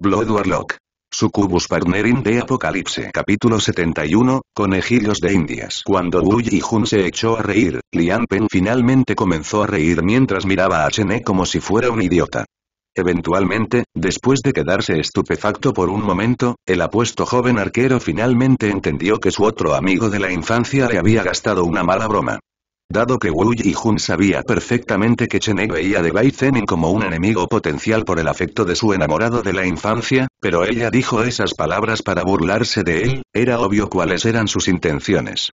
Blood Warlock. Partner Partnerin de Apocalipse Capítulo 71, Conejillos de Indias Cuando Wu y Jun se echó a reír, Lian Pen finalmente comenzó a reír mientras miraba a Chené como si fuera un idiota. Eventualmente, después de quedarse estupefacto por un momento, el apuesto joven arquero finalmente entendió que su otro amigo de la infancia le había gastado una mala broma. Dado que Wu y Jun sabía perfectamente que Chene veía de Bai Zenin como un enemigo potencial por el afecto de su enamorado de la infancia, pero ella dijo esas palabras para burlarse de él, era obvio cuáles eran sus intenciones.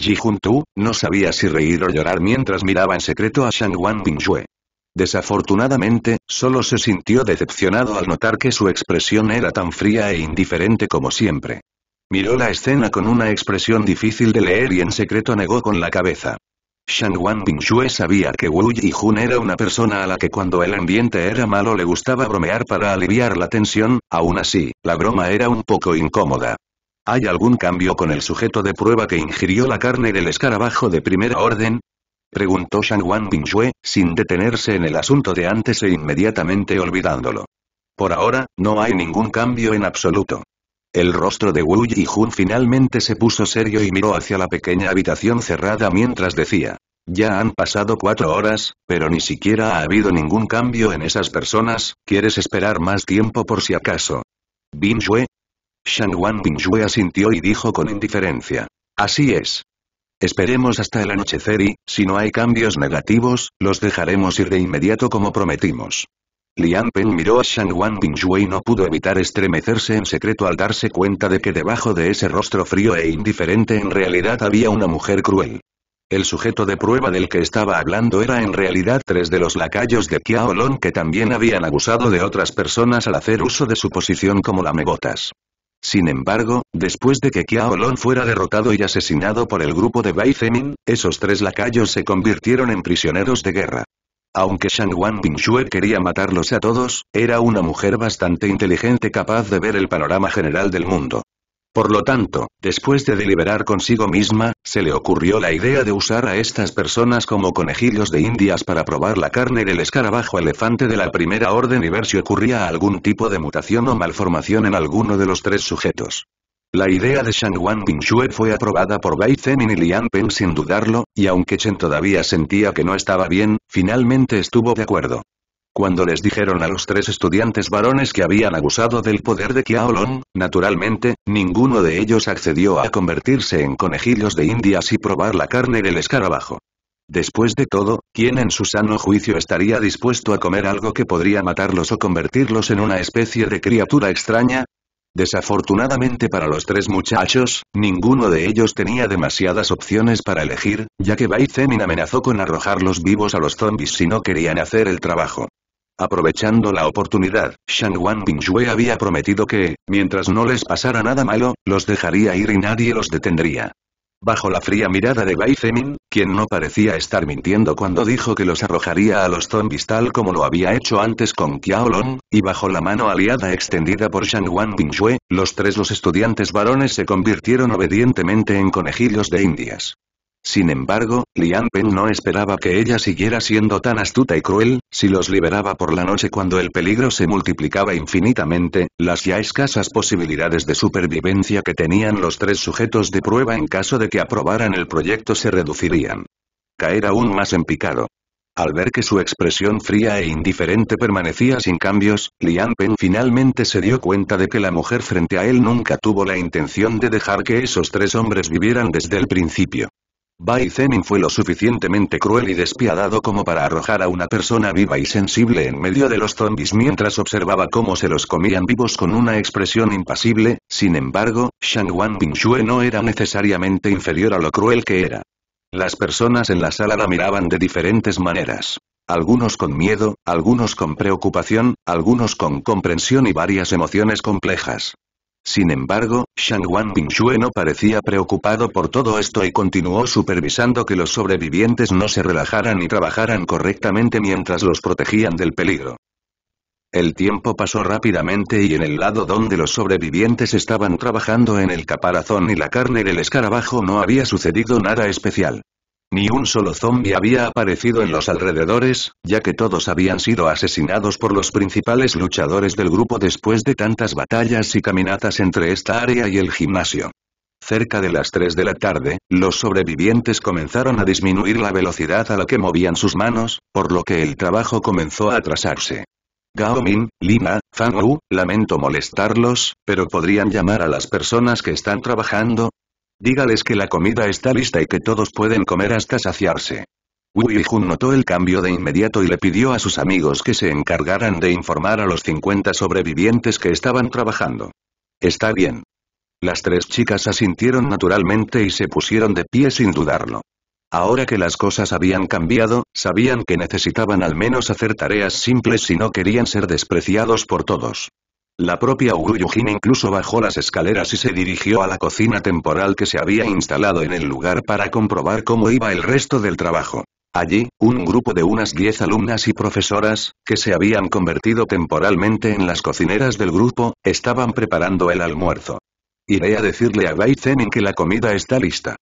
Ji Jun Tu, no sabía si reír o llorar mientras miraba en secreto a Shang Wan Desafortunadamente, solo se sintió decepcionado al notar que su expresión era tan fría e indiferente como siempre. Miró la escena con una expresión difícil de leer y en secreto negó con la cabeza. Shangguan Ping Shue sabía que Wu Jun era una persona a la que cuando el ambiente era malo le gustaba bromear para aliviar la tensión, aún así, la broma era un poco incómoda. ¿Hay algún cambio con el sujeto de prueba que ingirió la carne del escarabajo de primera orden? Preguntó Shang Bingxue, sin detenerse en el asunto de antes e inmediatamente olvidándolo. Por ahora, no hay ningún cambio en absoluto. El rostro de Wu Jun finalmente se puso serio y miró hacia la pequeña habitación cerrada mientras decía. Ya han pasado cuatro horas, pero ni siquiera ha habido ningún cambio en esas personas, ¿quieres esperar más tiempo por si acaso? Bin Shang asintió y dijo con indiferencia. Así es. Esperemos hasta el anochecer y, si no hay cambios negativos, los dejaremos ir de inmediato como prometimos. Lian Pen miró a Shang Wan Shui y no pudo evitar estremecerse en secreto al darse cuenta de que debajo de ese rostro frío e indiferente en realidad había una mujer cruel. El sujeto de prueba del que estaba hablando era en realidad tres de los lacayos de Long que también habían abusado de otras personas al hacer uso de su posición como lamebotas. Sin embargo, después de que Long fuera derrotado y asesinado por el grupo de Bai Zemin, esos tres lacayos se convirtieron en prisioneros de guerra. Aunque Shang Wan Shue quería matarlos a todos, era una mujer bastante inteligente capaz de ver el panorama general del mundo. Por lo tanto, después de deliberar consigo misma, se le ocurrió la idea de usar a estas personas como conejillos de indias para probar la carne del escarabajo elefante de la primera orden y ver si ocurría algún tipo de mutación o malformación en alguno de los tres sujetos. La idea de Ping Shue fue aprobada por Bai Zemin y Lian Peng sin dudarlo, y aunque Chen todavía sentía que no estaba bien, finalmente estuvo de acuerdo. Cuando les dijeron a los tres estudiantes varones que habían abusado del poder de Kiaolong, naturalmente, ninguno de ellos accedió a convertirse en conejillos de indias y probar la carne del escarabajo. Después de todo, ¿quién en su sano juicio estaría dispuesto a comer algo que podría matarlos o convertirlos en una especie de criatura extraña? Desafortunadamente para los tres muchachos, ninguno de ellos tenía demasiadas opciones para elegir, ya que Bai Zemin amenazó con arrojarlos vivos a los zombies si no querían hacer el trabajo. Aprovechando la oportunidad, Shang Wan Bingzhue había prometido que, mientras no les pasara nada malo, los dejaría ir y nadie los detendría bajo la fría mirada de Bai Zemin, quien no parecía estar mintiendo cuando dijo que los arrojaría a los zombies tal como lo había hecho antes con Kiaolong, y bajo la mano aliada extendida por Shang Wan los tres los estudiantes varones se convirtieron obedientemente en conejillos de indias. Sin embargo, Lian Pen no esperaba que ella siguiera siendo tan astuta y cruel, si los liberaba por la noche cuando el peligro se multiplicaba infinitamente, las ya escasas posibilidades de supervivencia que tenían los tres sujetos de prueba en caso de que aprobaran el proyecto se reducirían. Caer aún más en picado. Al ver que su expresión fría e indiferente permanecía sin cambios, Lian Pen finalmente se dio cuenta de que la mujer frente a él nunca tuvo la intención de dejar que esos tres hombres vivieran desde el principio. Bai Zemin fue lo suficientemente cruel y despiadado como para arrojar a una persona viva y sensible en medio de los zombies mientras observaba cómo se los comían vivos con una expresión impasible, sin embargo, Shang Wan Shue no era necesariamente inferior a lo cruel que era. Las personas en la sala la miraban de diferentes maneras. Algunos con miedo, algunos con preocupación, algunos con comprensión y varias emociones complejas. Sin embargo, Ping Shue no parecía preocupado por todo esto y continuó supervisando que los sobrevivientes no se relajaran y trabajaran correctamente mientras los protegían del peligro. El tiempo pasó rápidamente y en el lado donde los sobrevivientes estaban trabajando en el caparazón y la carne del escarabajo no había sucedido nada especial. Ni un solo zombie había aparecido en los alrededores, ya que todos habían sido asesinados por los principales luchadores del grupo después de tantas batallas y caminatas entre esta área y el gimnasio. Cerca de las 3 de la tarde, los sobrevivientes comenzaron a disminuir la velocidad a la que movían sus manos, por lo que el trabajo comenzó a atrasarse. Gao Min, Lima, Fan Wu, lamento molestarlos, pero podrían llamar a las personas que están trabajando, Dígales que la comida está lista y que todos pueden comer hasta saciarse. Wei Jun notó el cambio de inmediato y le pidió a sus amigos que se encargaran de informar a los 50 sobrevivientes que estaban trabajando. Está bien. Las tres chicas asintieron naturalmente y se pusieron de pie sin dudarlo. Ahora que las cosas habían cambiado, sabían que necesitaban al menos hacer tareas simples si no querían ser despreciados por todos. La propia Uruyujin incluso bajó las escaleras y se dirigió a la cocina temporal que se había instalado en el lugar para comprobar cómo iba el resto del trabajo. Allí, un grupo de unas 10 alumnas y profesoras, que se habían convertido temporalmente en las cocineras del grupo, estaban preparando el almuerzo. Iré a decirle a Gai que la comida está lista.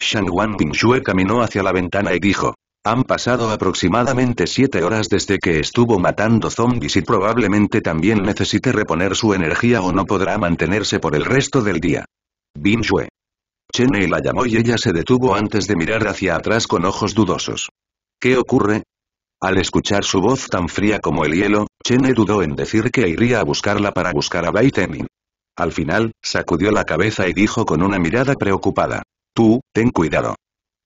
Shang Wan Bingxue caminó hacia la ventana y dijo, han pasado aproximadamente siete horas desde que estuvo matando zombies y probablemente también necesite reponer su energía o no podrá mantenerse por el resto del día. Bin Shue. Cheney la llamó y ella se detuvo antes de mirar hacia atrás con ojos dudosos. ¿Qué ocurre? Al escuchar su voz tan fría como el hielo, Chene dudó en decir que iría a buscarla para buscar a Bai Al final, sacudió la cabeza y dijo con una mirada preocupada. Tú, ten cuidado.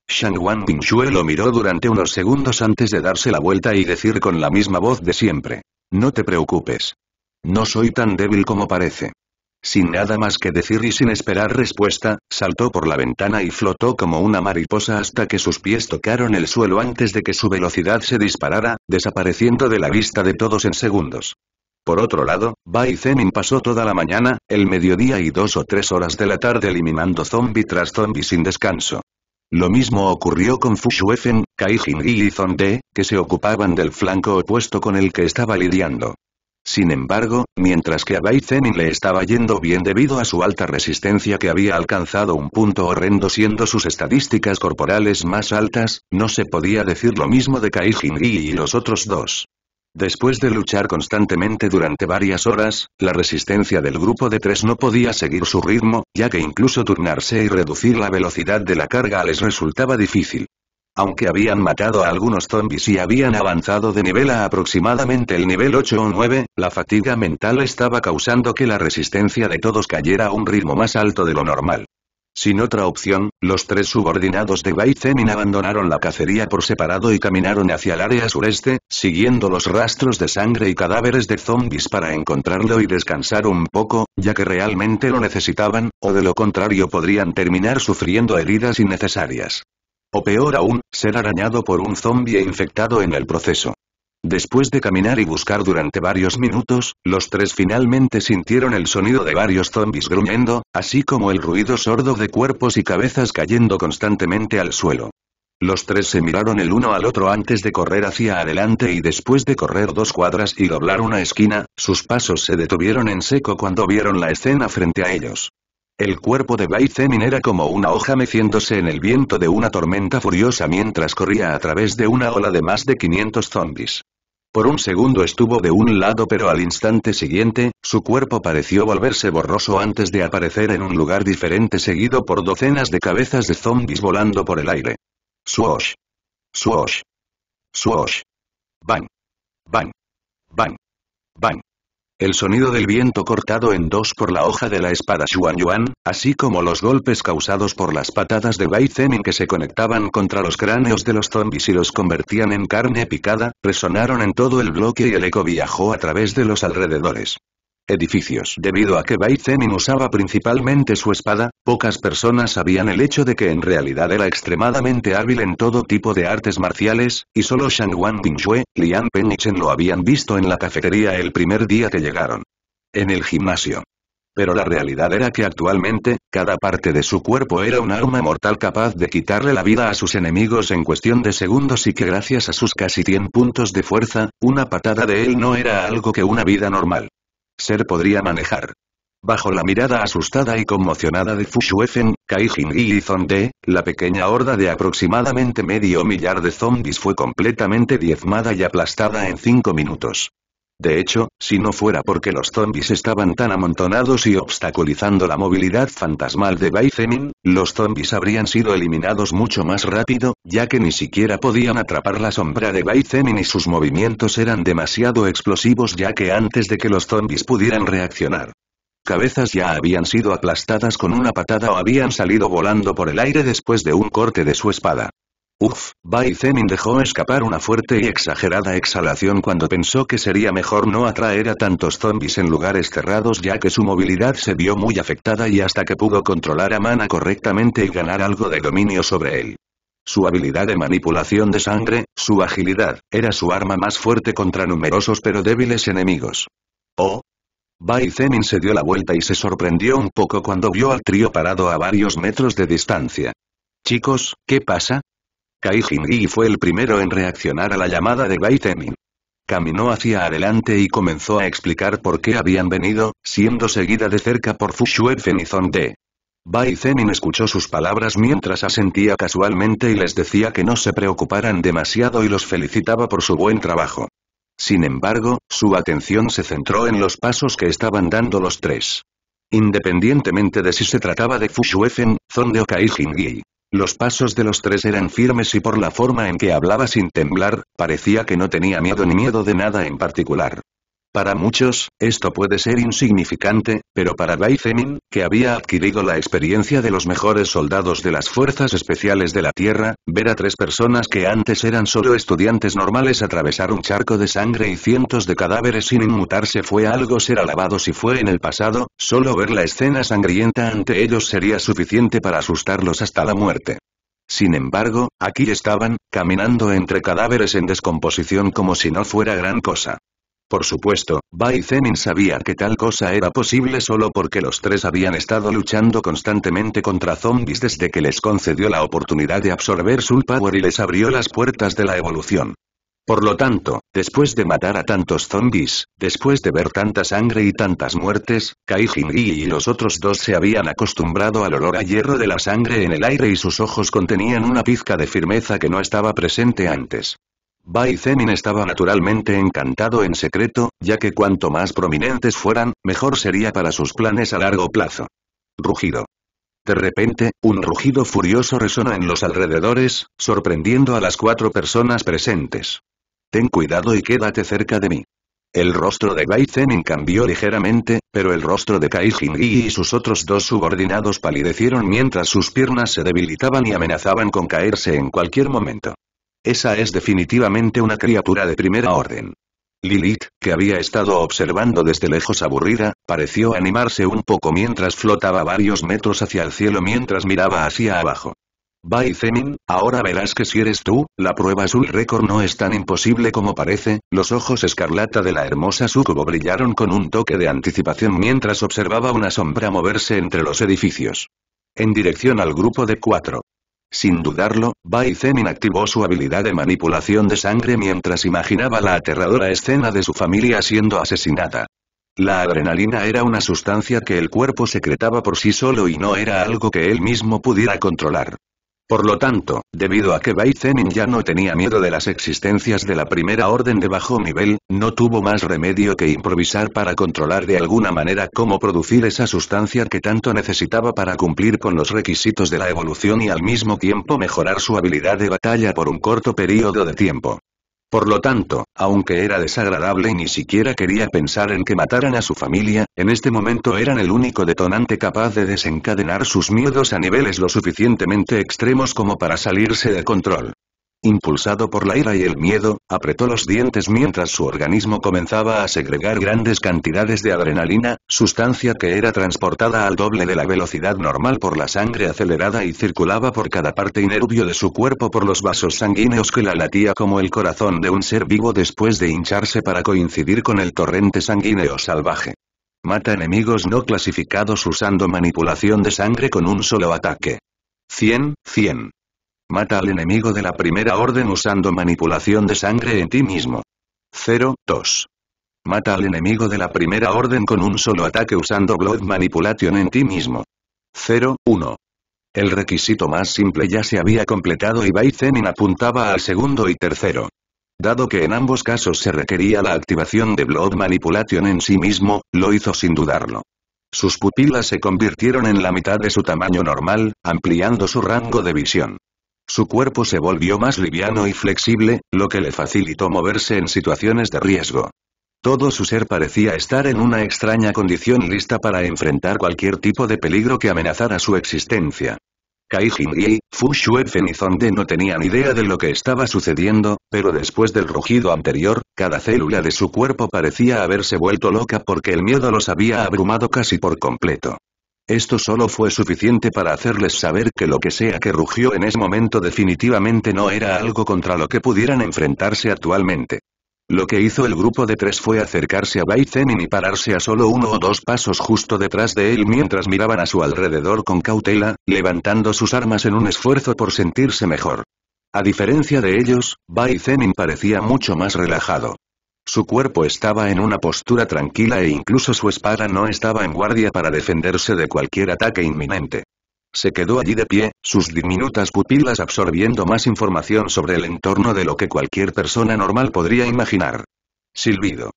Shang Wan Shue lo miró durante unos segundos antes de darse la vuelta y decir con la misma voz de siempre. No te preocupes. No soy tan débil como parece. Sin nada más que decir y sin esperar respuesta, saltó por la ventana y flotó como una mariposa hasta que sus pies tocaron el suelo antes de que su velocidad se disparara, desapareciendo de la vista de todos en segundos. Por otro lado, Bai Zemin pasó toda la mañana, el mediodía y dos o tres horas de la tarde eliminando zombie tras zombie sin descanso. Lo mismo ocurrió con Fushuefen, Kaijin y Zonde, que se ocupaban del flanco opuesto con el que estaba lidiando. Sin embargo, mientras que a Bai le estaba yendo bien debido a su alta resistencia que había alcanzado un punto horrendo siendo sus estadísticas corporales más altas, no se podía decir lo mismo de Kaijin y los otros dos. Después de luchar constantemente durante varias horas, la resistencia del grupo de tres no podía seguir su ritmo, ya que incluso turnarse y reducir la velocidad de la carga les resultaba difícil. Aunque habían matado a algunos zombies y habían avanzado de nivel a aproximadamente el nivel 8 o 9, la fatiga mental estaba causando que la resistencia de todos cayera a un ritmo más alto de lo normal. Sin otra opción, los tres subordinados de Bai abandonaron la cacería por separado y caminaron hacia el área sureste, siguiendo los rastros de sangre y cadáveres de zombies para encontrarlo y descansar un poco, ya que realmente lo necesitaban, o de lo contrario podrían terminar sufriendo heridas innecesarias. O peor aún, ser arañado por un zombie e infectado en el proceso. Después de caminar y buscar durante varios minutos, los tres finalmente sintieron el sonido de varios zombis gruñendo, así como el ruido sordo de cuerpos y cabezas cayendo constantemente al suelo. Los tres se miraron el uno al otro antes de correr hacia adelante y después de correr dos cuadras y doblar una esquina, sus pasos se detuvieron en seco cuando vieron la escena frente a ellos. El cuerpo de Bai Zemin era como una hoja meciéndose en el viento de una tormenta furiosa mientras corría a través de una ola de más de 500 zombis. Por un segundo estuvo de un lado pero al instante siguiente, su cuerpo pareció volverse borroso antes de aparecer en un lugar diferente seguido por docenas de cabezas de zombies volando por el aire. Swoosh. Swoosh. Swoosh. Bang. Bang. Bang el sonido del viento cortado en dos por la hoja de la espada Xuan Yuan, así como los golpes causados por las patadas de Bai en que se conectaban contra los cráneos de los zombies y los convertían en carne picada, resonaron en todo el bloque y el eco viajó a través de los alrededores edificios. Debido a que Zemin usaba principalmente su espada, pocas personas sabían el hecho de que en realidad era extremadamente hábil en todo tipo de artes marciales, y solo Shang Wan Liang Lian Pen y Chen lo habían visto en la cafetería el primer día que llegaron. En el gimnasio. Pero la realidad era que actualmente, cada parte de su cuerpo era un arma mortal capaz de quitarle la vida a sus enemigos en cuestión de segundos y que gracias a sus casi 100 puntos de fuerza, una patada de él no era algo que una vida normal. Ser podría manejar. Bajo la mirada asustada y conmocionada de Fushuefen, Kai y Zonde, la pequeña horda de aproximadamente medio millar de zombies fue completamente diezmada y aplastada en cinco minutos. De hecho, si no fuera porque los zombies estaban tan amontonados y obstaculizando la movilidad fantasmal de Bai los zombies habrían sido eliminados mucho más rápido, ya que ni siquiera podían atrapar la sombra de Bai y sus movimientos eran demasiado explosivos ya que antes de que los zombies pudieran reaccionar. Cabezas ya habían sido aplastadas con una patada o habían salido volando por el aire después de un corte de su espada. Uf, Bai Zemin dejó escapar una fuerte y exagerada exhalación cuando pensó que sería mejor no atraer a tantos zombies en lugares cerrados ya que su movilidad se vio muy afectada y hasta que pudo controlar a Mana correctamente y ganar algo de dominio sobre él. Su habilidad de manipulación de sangre, su agilidad, era su arma más fuerte contra numerosos pero débiles enemigos. Oh, Bai Zemin se dio la vuelta y se sorprendió un poco cuando vio al trío parado a varios metros de distancia. Chicos, ¿qué pasa? Kai Jingyi fue el primero en reaccionar a la llamada de Bai Temin. Caminó hacia adelante y comenzó a explicar por qué habían venido, siendo seguida de cerca por Fushuefen y Zonde. Bai Zenin escuchó sus palabras mientras asentía casualmente y les decía que no se preocuparan demasiado y los felicitaba por su buen trabajo. Sin embargo, su atención se centró en los pasos que estaban dando los tres. Independientemente de si se trataba de Fushuefen, Zonde o Jingyi, los pasos de los tres eran firmes y por la forma en que hablaba sin temblar, parecía que no tenía miedo ni miedo de nada en particular. Para muchos, esto puede ser insignificante, pero para Bai que había adquirido la experiencia de los mejores soldados de las fuerzas especiales de la Tierra, ver a tres personas que antes eran solo estudiantes normales atravesar un charco de sangre y cientos de cadáveres sin inmutarse fue algo ser alabado si fue en el pasado, solo ver la escena sangrienta ante ellos sería suficiente para asustarlos hasta la muerte. Sin embargo, aquí estaban, caminando entre cadáveres en descomposición como si no fuera gran cosa. Por supuesto, Bai Zenin sabía que tal cosa era posible solo porque los tres habían estado luchando constantemente contra zombies desde que les concedió la oportunidad de absorber su Power y les abrió las puertas de la evolución. Por lo tanto, después de matar a tantos zombies, después de ver tanta sangre y tantas muertes, Kai y los otros dos se habían acostumbrado al olor a hierro de la sangre en el aire y sus ojos contenían una pizca de firmeza que no estaba presente antes. Bai estaba naturalmente encantado en secreto, ya que cuanto más prominentes fueran, mejor sería para sus planes a largo plazo. Rugido. De repente, un rugido furioso resonó en los alrededores, sorprendiendo a las cuatro personas presentes. Ten cuidado y quédate cerca de mí. El rostro de Bai cambió ligeramente, pero el rostro de Kai y sus otros dos subordinados palidecieron mientras sus piernas se debilitaban y amenazaban con caerse en cualquier momento. Esa es definitivamente una criatura de primera orden. Lilith, que había estado observando desde lejos aburrida, pareció animarse un poco mientras flotaba varios metros hacia el cielo mientras miraba hacia abajo. Bye Zemin, ahora verás que si eres tú, la prueba azul récord no es tan imposible como parece, los ojos escarlata de la hermosa Sucubo brillaron con un toque de anticipación mientras observaba una sombra moverse entre los edificios. En dirección al grupo de cuatro. Sin dudarlo, Bai inactivó activó su habilidad de manipulación de sangre mientras imaginaba la aterradora escena de su familia siendo asesinada. La adrenalina era una sustancia que el cuerpo secretaba por sí solo y no era algo que él mismo pudiera controlar. Por lo tanto, debido a que Bai ya no tenía miedo de las existencias de la primera orden de bajo nivel, no tuvo más remedio que improvisar para controlar de alguna manera cómo producir esa sustancia que tanto necesitaba para cumplir con los requisitos de la evolución y al mismo tiempo mejorar su habilidad de batalla por un corto periodo de tiempo. Por lo tanto, aunque era desagradable y ni siquiera quería pensar en que mataran a su familia, en este momento eran el único detonante capaz de desencadenar sus miedos a niveles lo suficientemente extremos como para salirse de control impulsado por la ira y el miedo, apretó los dientes mientras su organismo comenzaba a segregar grandes cantidades de adrenalina, sustancia que era transportada al doble de la velocidad normal por la sangre acelerada y circulaba por cada parte y de su cuerpo por los vasos sanguíneos que la latía como el corazón de un ser vivo después de hincharse para coincidir con el torrente sanguíneo salvaje. Mata enemigos no clasificados usando manipulación de sangre con un solo ataque. 100, 100. Mata al enemigo de la primera orden usando manipulación de sangre en ti mismo. 0, 2. Mata al enemigo de la primera orden con un solo ataque usando Blood Manipulation en ti mismo. 0, 1. El requisito más simple ya se había completado y Baizenin apuntaba al segundo y tercero. Dado que en ambos casos se requería la activación de Blood Manipulation en sí mismo, lo hizo sin dudarlo. Sus pupilas se convirtieron en la mitad de su tamaño normal, ampliando su rango de visión. Su cuerpo se volvió más liviano y flexible, lo que le facilitó moverse en situaciones de riesgo. Todo su ser parecía estar en una extraña condición lista para enfrentar cualquier tipo de peligro que amenazara su existencia. Kai Fu Shuefen y no tenían idea de lo que estaba sucediendo, pero después del rugido anterior, cada célula de su cuerpo parecía haberse vuelto loca porque el miedo los había abrumado casi por completo. Esto solo fue suficiente para hacerles saber que lo que sea que rugió en ese momento definitivamente no era algo contra lo que pudieran enfrentarse actualmente. Lo que hizo el grupo de tres fue acercarse a Bai y pararse a solo uno o dos pasos justo detrás de él mientras miraban a su alrededor con cautela, levantando sus armas en un esfuerzo por sentirse mejor. A diferencia de ellos, Bai parecía mucho más relajado. Su cuerpo estaba en una postura tranquila e incluso su espada no estaba en guardia para defenderse de cualquier ataque inminente. Se quedó allí de pie, sus diminutas pupilas absorbiendo más información sobre el entorno de lo que cualquier persona normal podría imaginar. Silbido.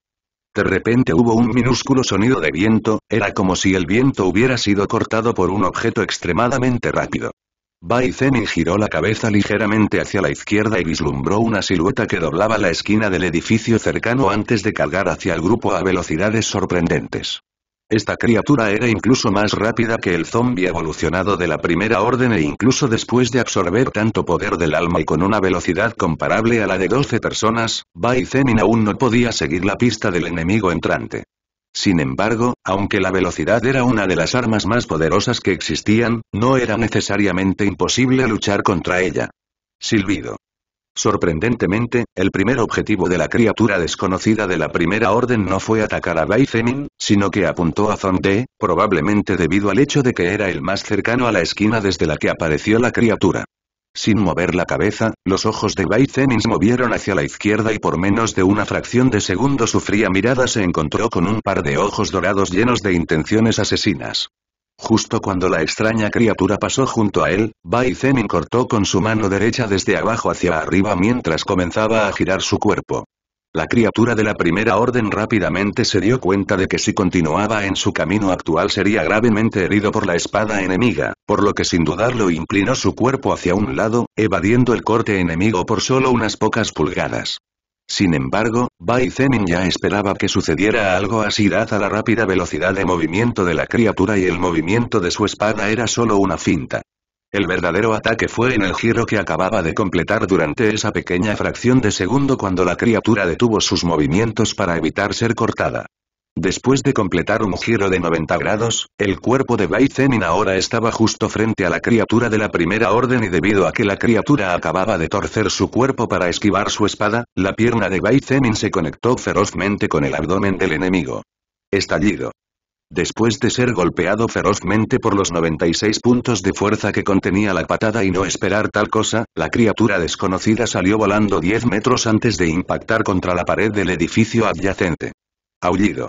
De repente hubo un minúsculo sonido de viento, era como si el viento hubiera sido cortado por un objeto extremadamente rápido. Bai giró la cabeza ligeramente hacia la izquierda y vislumbró una silueta que doblaba la esquina del edificio cercano antes de cargar hacia el grupo a velocidades sorprendentes. Esta criatura era incluso más rápida que el zombie evolucionado de la primera orden e incluso después de absorber tanto poder del alma y con una velocidad comparable a la de 12 personas, Bai aún no podía seguir la pista del enemigo entrante. Sin embargo, aunque la velocidad era una de las armas más poderosas que existían, no era necesariamente imposible luchar contra ella. Silbido. Sorprendentemente, el primer objetivo de la criatura desconocida de la primera orden no fue atacar a Bai sino que apuntó a Zonde, probablemente debido al hecho de que era el más cercano a la esquina desde la que apareció la criatura. Sin mover la cabeza, los ojos de Bai se movieron hacia la izquierda y por menos de una fracción de segundo su fría mirada se encontró con un par de ojos dorados llenos de intenciones asesinas. Justo cuando la extraña criatura pasó junto a él, Bai cortó con su mano derecha desde abajo hacia arriba mientras comenzaba a girar su cuerpo. La criatura de la primera orden rápidamente se dio cuenta de que si continuaba en su camino actual sería gravemente herido por la espada enemiga, por lo que sin dudarlo inclinó su cuerpo hacia un lado, evadiendo el corte enemigo por solo unas pocas pulgadas. Sin embargo, Bai ya esperaba que sucediera algo así dada la rápida velocidad de movimiento de la criatura y el movimiento de su espada era solo una finta. El verdadero ataque fue en el giro que acababa de completar durante esa pequeña fracción de segundo cuando la criatura detuvo sus movimientos para evitar ser cortada. Después de completar un giro de 90 grados, el cuerpo de Bai ahora estaba justo frente a la criatura de la primera orden y debido a que la criatura acababa de torcer su cuerpo para esquivar su espada, la pierna de Bai se conectó ferozmente con el abdomen del enemigo. Estallido. Después de ser golpeado ferozmente por los 96 puntos de fuerza que contenía la patada y no esperar tal cosa, la criatura desconocida salió volando 10 metros antes de impactar contra la pared del edificio adyacente. Aullido.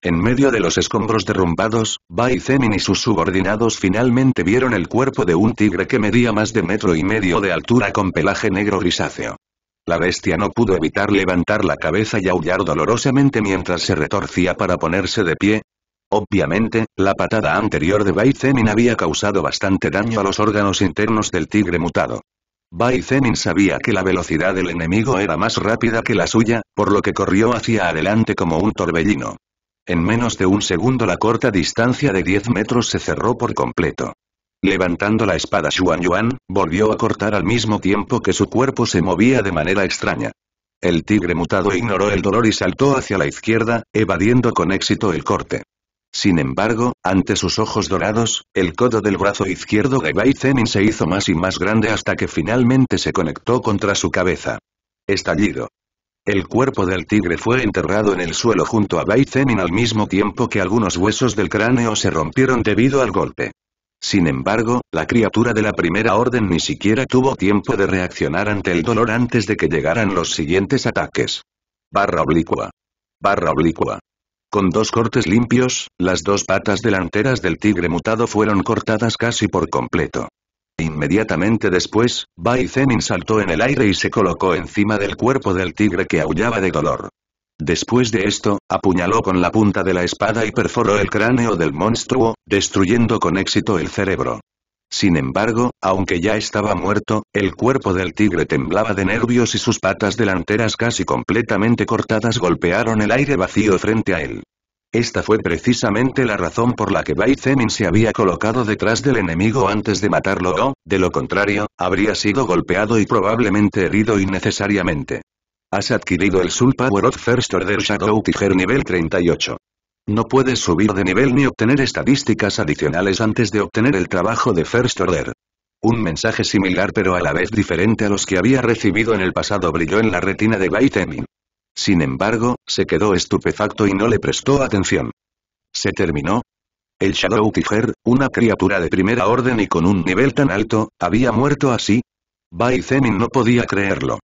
En medio de los escombros derrumbados, Bai y sus subordinados finalmente vieron el cuerpo de un tigre que medía más de metro y medio de altura con pelaje negro grisáceo. La bestia no pudo evitar levantar la cabeza y aullar dolorosamente mientras se retorcía para ponerse de pie, Obviamente, la patada anterior de Bai Zemin había causado bastante daño a los órganos internos del tigre mutado. Bai Zemin sabía que la velocidad del enemigo era más rápida que la suya, por lo que corrió hacia adelante como un torbellino. En menos de un segundo la corta distancia de 10 metros se cerró por completo. Levantando la espada Xuan Yuan, volvió a cortar al mismo tiempo que su cuerpo se movía de manera extraña. El tigre mutado ignoró el dolor y saltó hacia la izquierda, evadiendo con éxito el corte. Sin embargo, ante sus ojos dorados, el codo del brazo izquierdo de Bai se hizo más y más grande hasta que finalmente se conectó contra su cabeza. Estallido. El cuerpo del tigre fue enterrado en el suelo junto a Bai al mismo tiempo que algunos huesos del cráneo se rompieron debido al golpe. Sin embargo, la criatura de la primera orden ni siquiera tuvo tiempo de reaccionar ante el dolor antes de que llegaran los siguientes ataques. Barra oblicua. Barra oblicua. Con dos cortes limpios, las dos patas delanteras del tigre mutado fueron cortadas casi por completo. Inmediatamente después, Bai saltó en el aire y se colocó encima del cuerpo del tigre que aullaba de dolor. Después de esto, apuñaló con la punta de la espada y perforó el cráneo del monstruo, destruyendo con éxito el cerebro. Sin embargo, aunque ya estaba muerto, el cuerpo del tigre temblaba de nervios y sus patas delanteras casi completamente cortadas golpearon el aire vacío frente a él. Esta fue precisamente la razón por la que Bai Zemin se había colocado detrás del enemigo antes de matarlo o, de lo contrario, habría sido golpeado y probablemente herido innecesariamente. Has adquirido el Soul Power of First Order Shadow Tiger nivel 38. No puedes subir de nivel ni obtener estadísticas adicionales antes de obtener el trabajo de First Order. Un mensaje similar pero a la vez diferente a los que había recibido en el pasado brilló en la retina de Bai Sin embargo, se quedó estupefacto y no le prestó atención. ¿Se terminó? El Shadow Tiger, una criatura de primera orden y con un nivel tan alto, había muerto así. Bai no podía creerlo.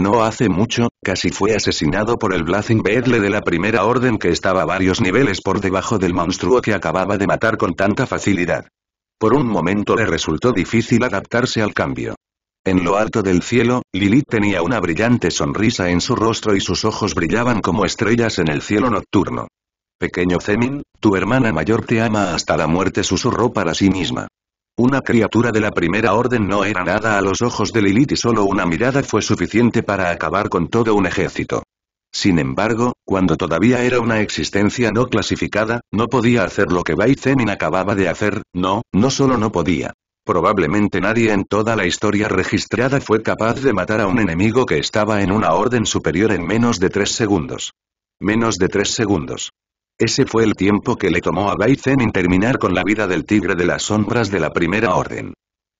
No hace mucho, casi fue asesinado por el Blazing Bedle de la Primera Orden que estaba varios niveles por debajo del monstruo que acababa de matar con tanta facilidad. Por un momento le resultó difícil adaptarse al cambio. En lo alto del cielo, Lilith tenía una brillante sonrisa en su rostro y sus ojos brillaban como estrellas en el cielo nocturno. Pequeño Zemin, tu hermana mayor te ama hasta la muerte susurró para sí misma. Una criatura de la primera orden no era nada a los ojos de Lilith y solo una mirada fue suficiente para acabar con todo un ejército. Sin embargo, cuando todavía era una existencia no clasificada, no podía hacer lo que Bai acababa de hacer, no, no solo no podía. Probablemente nadie en toda la historia registrada fue capaz de matar a un enemigo que estaba en una orden superior en menos de tres segundos. Menos de tres segundos. Ese fue el tiempo que le tomó a Baizen en terminar con la vida del tigre de las sombras de la primera orden.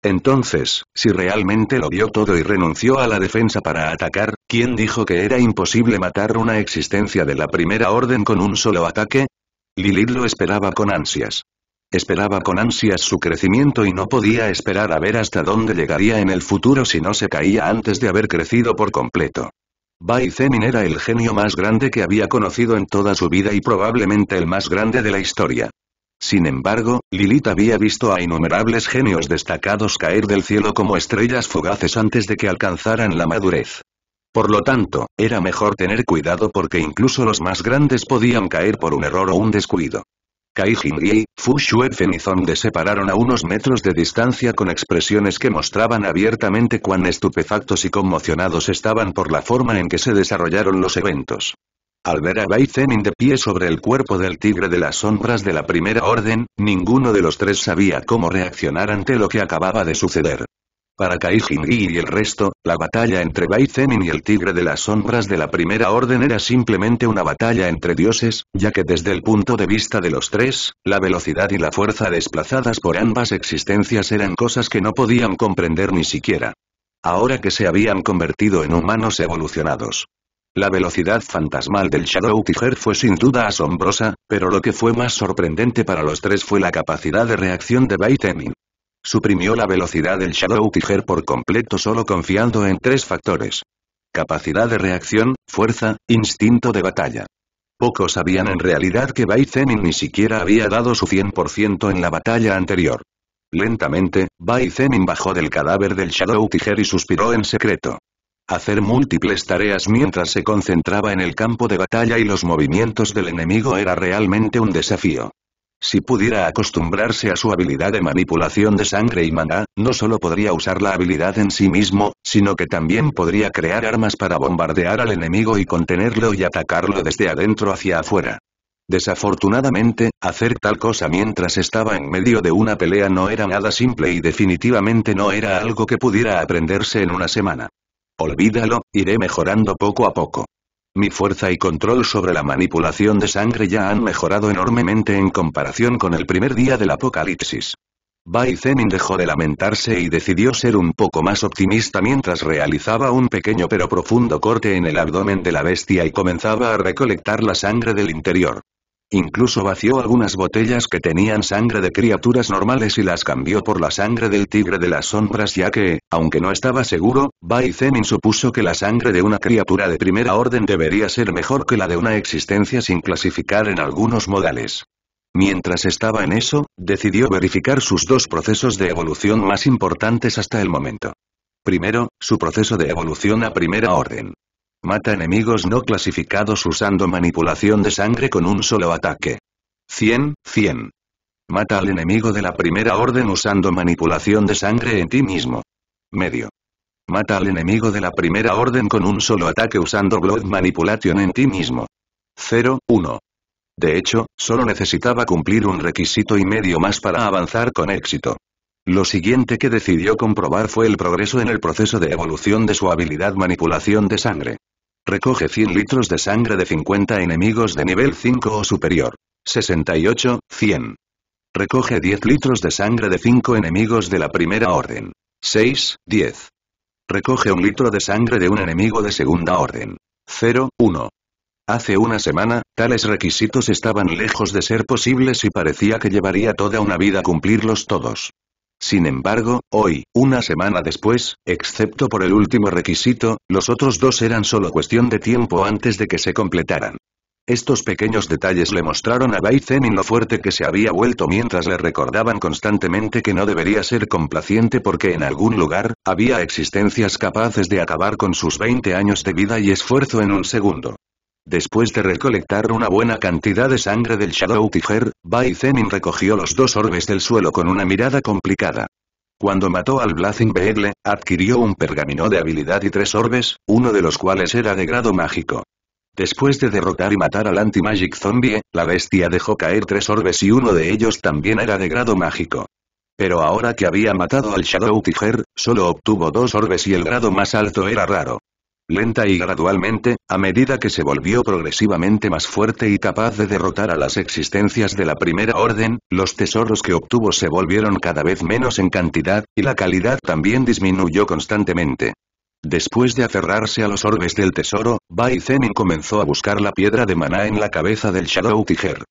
Entonces, si realmente lo vio todo y renunció a la defensa para atacar, ¿quién dijo que era imposible matar una existencia de la primera orden con un solo ataque? Lilith lo esperaba con ansias. Esperaba con ansias su crecimiento y no podía esperar a ver hasta dónde llegaría en el futuro si no se caía antes de haber crecido por completo. Bai era el genio más grande que había conocido en toda su vida y probablemente el más grande de la historia. Sin embargo, Lilith había visto a innumerables genios destacados caer del cielo como estrellas fugaces antes de que alcanzaran la madurez. Por lo tanto, era mejor tener cuidado porque incluso los más grandes podían caer por un error o un descuido. Kai y Fu Shuefen y Zonde se pararon a unos metros de distancia con expresiones que mostraban abiertamente cuán estupefactos y conmocionados estaban por la forma en que se desarrollaron los eventos. Al ver a Bai de pie sobre el cuerpo del tigre de las sombras de la primera orden, ninguno de los tres sabía cómo reaccionar ante lo que acababa de suceder. Para Kai y el resto, la batalla entre Bai Zemin y el Tigre de las Sombras de la Primera Orden era simplemente una batalla entre dioses, ya que desde el punto de vista de los tres, la velocidad y la fuerza desplazadas por ambas existencias eran cosas que no podían comprender ni siquiera. Ahora que se habían convertido en humanos evolucionados. La velocidad fantasmal del Shadow Tiger fue sin duda asombrosa, pero lo que fue más sorprendente para los tres fue la capacidad de reacción de Bai Zemin. Suprimió la velocidad del Shadow Tiger por completo solo confiando en tres factores. Capacidad de reacción, fuerza, instinto de batalla. Pocos sabían en realidad que Bai ni siquiera había dado su 100% en la batalla anterior. Lentamente, Bai bajó del cadáver del Shadow Tiger y suspiró en secreto. Hacer múltiples tareas mientras se concentraba en el campo de batalla y los movimientos del enemigo era realmente un desafío. Si pudiera acostumbrarse a su habilidad de manipulación de sangre y maná, no solo podría usar la habilidad en sí mismo, sino que también podría crear armas para bombardear al enemigo y contenerlo y atacarlo desde adentro hacia afuera. Desafortunadamente, hacer tal cosa mientras estaba en medio de una pelea no era nada simple y definitivamente no era algo que pudiera aprenderse en una semana. Olvídalo, iré mejorando poco a poco. Mi fuerza y control sobre la manipulación de sangre ya han mejorado enormemente en comparación con el primer día del apocalipsis. Bai Zemin dejó de lamentarse y decidió ser un poco más optimista mientras realizaba un pequeño pero profundo corte en el abdomen de la bestia y comenzaba a recolectar la sangre del interior. Incluso vació algunas botellas que tenían sangre de criaturas normales y las cambió por la sangre del tigre de las sombras ya que, aunque no estaba seguro, Bai supuso que la sangre de una criatura de primera orden debería ser mejor que la de una existencia sin clasificar en algunos modales. Mientras estaba en eso, decidió verificar sus dos procesos de evolución más importantes hasta el momento. Primero, su proceso de evolución a primera orden. Mata enemigos no clasificados usando manipulación de sangre con un solo ataque. 100, 100. Mata al enemigo de la primera orden usando manipulación de sangre en ti mismo. Medio. Mata al enemigo de la primera orden con un solo ataque usando Blood Manipulation en ti mismo. 0, 1. De hecho, solo necesitaba cumplir un requisito y medio más para avanzar con éxito. Lo siguiente que decidió comprobar fue el progreso en el proceso de evolución de su habilidad manipulación de sangre. Recoge 100 litros de sangre de 50 enemigos de nivel 5 o superior. 68, 100. Recoge 10 litros de sangre de 5 enemigos de la primera orden. 6, 10. Recoge un litro de sangre de un enemigo de segunda orden. 0, 1. Hace una semana, tales requisitos estaban lejos de ser posibles y parecía que llevaría toda una vida cumplirlos todos. Sin embargo, hoy, una semana después, excepto por el último requisito, los otros dos eran solo cuestión de tiempo antes de que se completaran. Estos pequeños detalles le mostraron a Bai lo fuerte que se había vuelto mientras le recordaban constantemente que no debería ser complaciente porque en algún lugar, había existencias capaces de acabar con sus 20 años de vida y esfuerzo en un segundo. Después de recolectar una buena cantidad de sangre del Shadow Tiger, Bai recogió los dos orbes del suelo con una mirada complicada. Cuando mató al Blazing Beetle, adquirió un pergamino de habilidad y tres orbes, uno de los cuales era de grado mágico. Después de derrotar y matar al anti-magic zombie, la bestia dejó caer tres orbes y uno de ellos también era de grado mágico. Pero ahora que había matado al Shadow Tiger, solo obtuvo dos orbes y el grado más alto era raro lenta y gradualmente, a medida que se volvió progresivamente más fuerte y capaz de derrotar a las existencias de la Primera Orden, los tesoros que obtuvo se volvieron cada vez menos en cantidad, y la calidad también disminuyó constantemente. Después de aferrarse a los orbes del tesoro, Bai comenzó a buscar la piedra de maná en la cabeza del Shadow Tiger.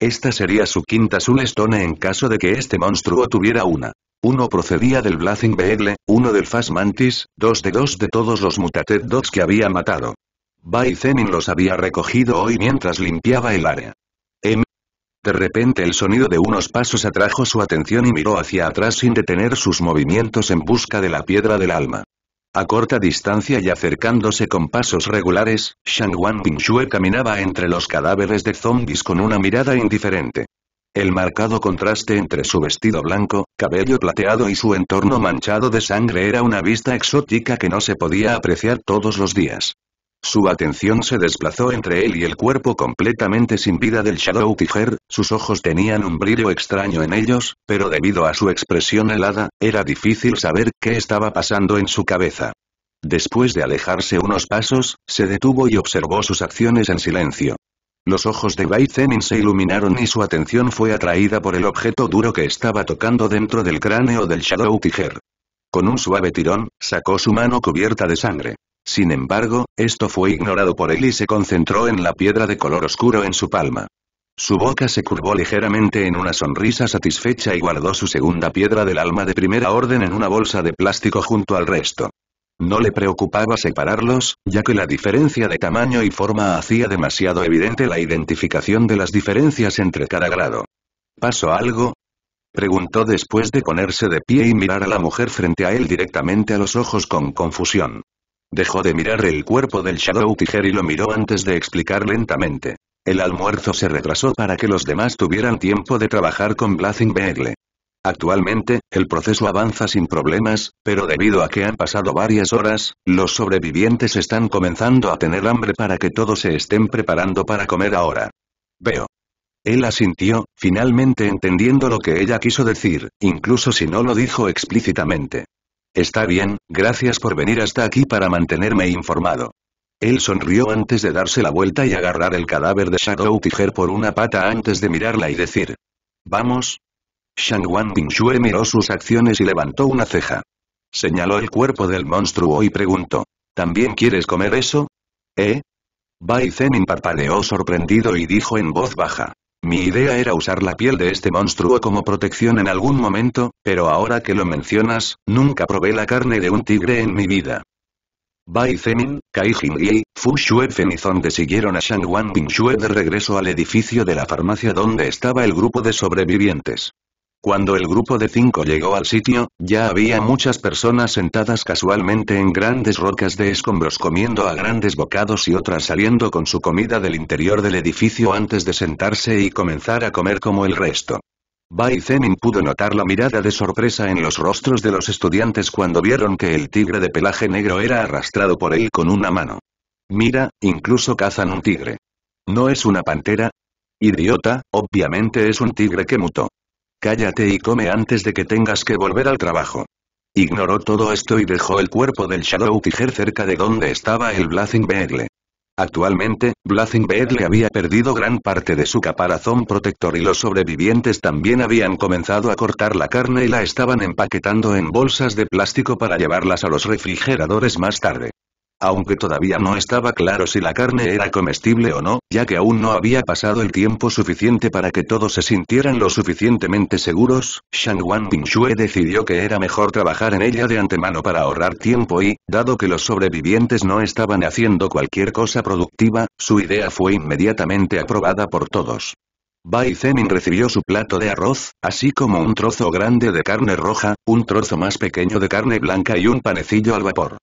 Esta sería su quinta Stone en caso de que este monstruo tuviera una. Uno procedía del Blazing Beetle, uno del Fast Mantis, dos de dos de todos los Mutated Dots que había matado. Bai los había recogido hoy mientras limpiaba el área. M. Em. De repente el sonido de unos pasos atrajo su atención y miró hacia atrás sin detener sus movimientos en busca de la piedra del alma. A corta distancia y acercándose con pasos regulares, Shang Wan Shue caminaba entre los cadáveres de zombies con una mirada indiferente. El marcado contraste entre su vestido blanco, cabello plateado y su entorno manchado de sangre era una vista exótica que no se podía apreciar todos los días. Su atención se desplazó entre él y el cuerpo completamente sin vida del Shadow Tiger, sus ojos tenían un brillo extraño en ellos, pero debido a su expresión helada, era difícil saber qué estaba pasando en su cabeza. Después de alejarse unos pasos, se detuvo y observó sus acciones en silencio. Los ojos de Bai Zenin se iluminaron y su atención fue atraída por el objeto duro que estaba tocando dentro del cráneo del Shadow Tiger. Con un suave tirón, sacó su mano cubierta de sangre. Sin embargo, esto fue ignorado por él y se concentró en la piedra de color oscuro en su palma. Su boca se curvó ligeramente en una sonrisa satisfecha y guardó su segunda piedra del alma de primera orden en una bolsa de plástico junto al resto. No le preocupaba separarlos, ya que la diferencia de tamaño y forma hacía demasiado evidente la identificación de las diferencias entre cada grado. ¿Pasó algo? Preguntó después de ponerse de pie y mirar a la mujer frente a él directamente a los ojos con confusión. Dejó de mirar el cuerpo del Shadow Tiger y lo miró antes de explicar lentamente. El almuerzo se retrasó para que los demás tuvieran tiempo de trabajar con Blazing Beagle. Actualmente, el proceso avanza sin problemas, pero debido a que han pasado varias horas, los sobrevivientes están comenzando a tener hambre para que todos se estén preparando para comer ahora. Veo. Él asintió, finalmente entendiendo lo que ella quiso decir, incluso si no lo dijo explícitamente. Está bien, gracias por venir hasta aquí para mantenerme informado. Él sonrió antes de darse la vuelta y agarrar el cadáver de Shadow Tiger por una pata antes de mirarla y decir. ¿Vamos? Shang Wan miró sus acciones y levantó una ceja. Señaló el cuerpo del monstruo y preguntó. ¿También quieres comer eso? ¿Eh? Bai Zemin parpadeó sorprendido y dijo en voz baja. Mi idea era usar la piel de este monstruo como protección en algún momento, pero ahora que lo mencionas, nunca probé la carne de un tigre en mi vida. Bai Zemin, Kai Jingyi, Fu Xuefen y Zonde siguieron a Shang Wan Shue de regreso al edificio de la farmacia donde estaba el grupo de sobrevivientes. Cuando el grupo de cinco llegó al sitio, ya había muchas personas sentadas casualmente en grandes rocas de escombros comiendo a grandes bocados y otras saliendo con su comida del interior del edificio antes de sentarse y comenzar a comer como el resto. Bai pudo notar la mirada de sorpresa en los rostros de los estudiantes cuando vieron que el tigre de pelaje negro era arrastrado por él con una mano. Mira, incluso cazan un tigre. ¿No es una pantera? Idiota, obviamente es un tigre que mutó cállate y come antes de que tengas que volver al trabajo. Ignoró todo esto y dejó el cuerpo del Shadow Tiger cerca de donde estaba el Blazing Beagle. Actualmente, Blazing Beagle había perdido gran parte de su caparazón protector y los sobrevivientes también habían comenzado a cortar la carne y la estaban empaquetando en bolsas de plástico para llevarlas a los refrigeradores más tarde aunque todavía no estaba claro si la carne era comestible o no, ya que aún no había pasado el tiempo suficiente para que todos se sintieran lo suficientemente seguros, Shang Wan Shue decidió que era mejor trabajar en ella de antemano para ahorrar tiempo y, dado que los sobrevivientes no estaban haciendo cualquier cosa productiva, su idea fue inmediatamente aprobada por todos. Bai Zemin recibió su plato de arroz, así como un trozo grande de carne roja, un trozo más pequeño de carne blanca y un panecillo al vapor.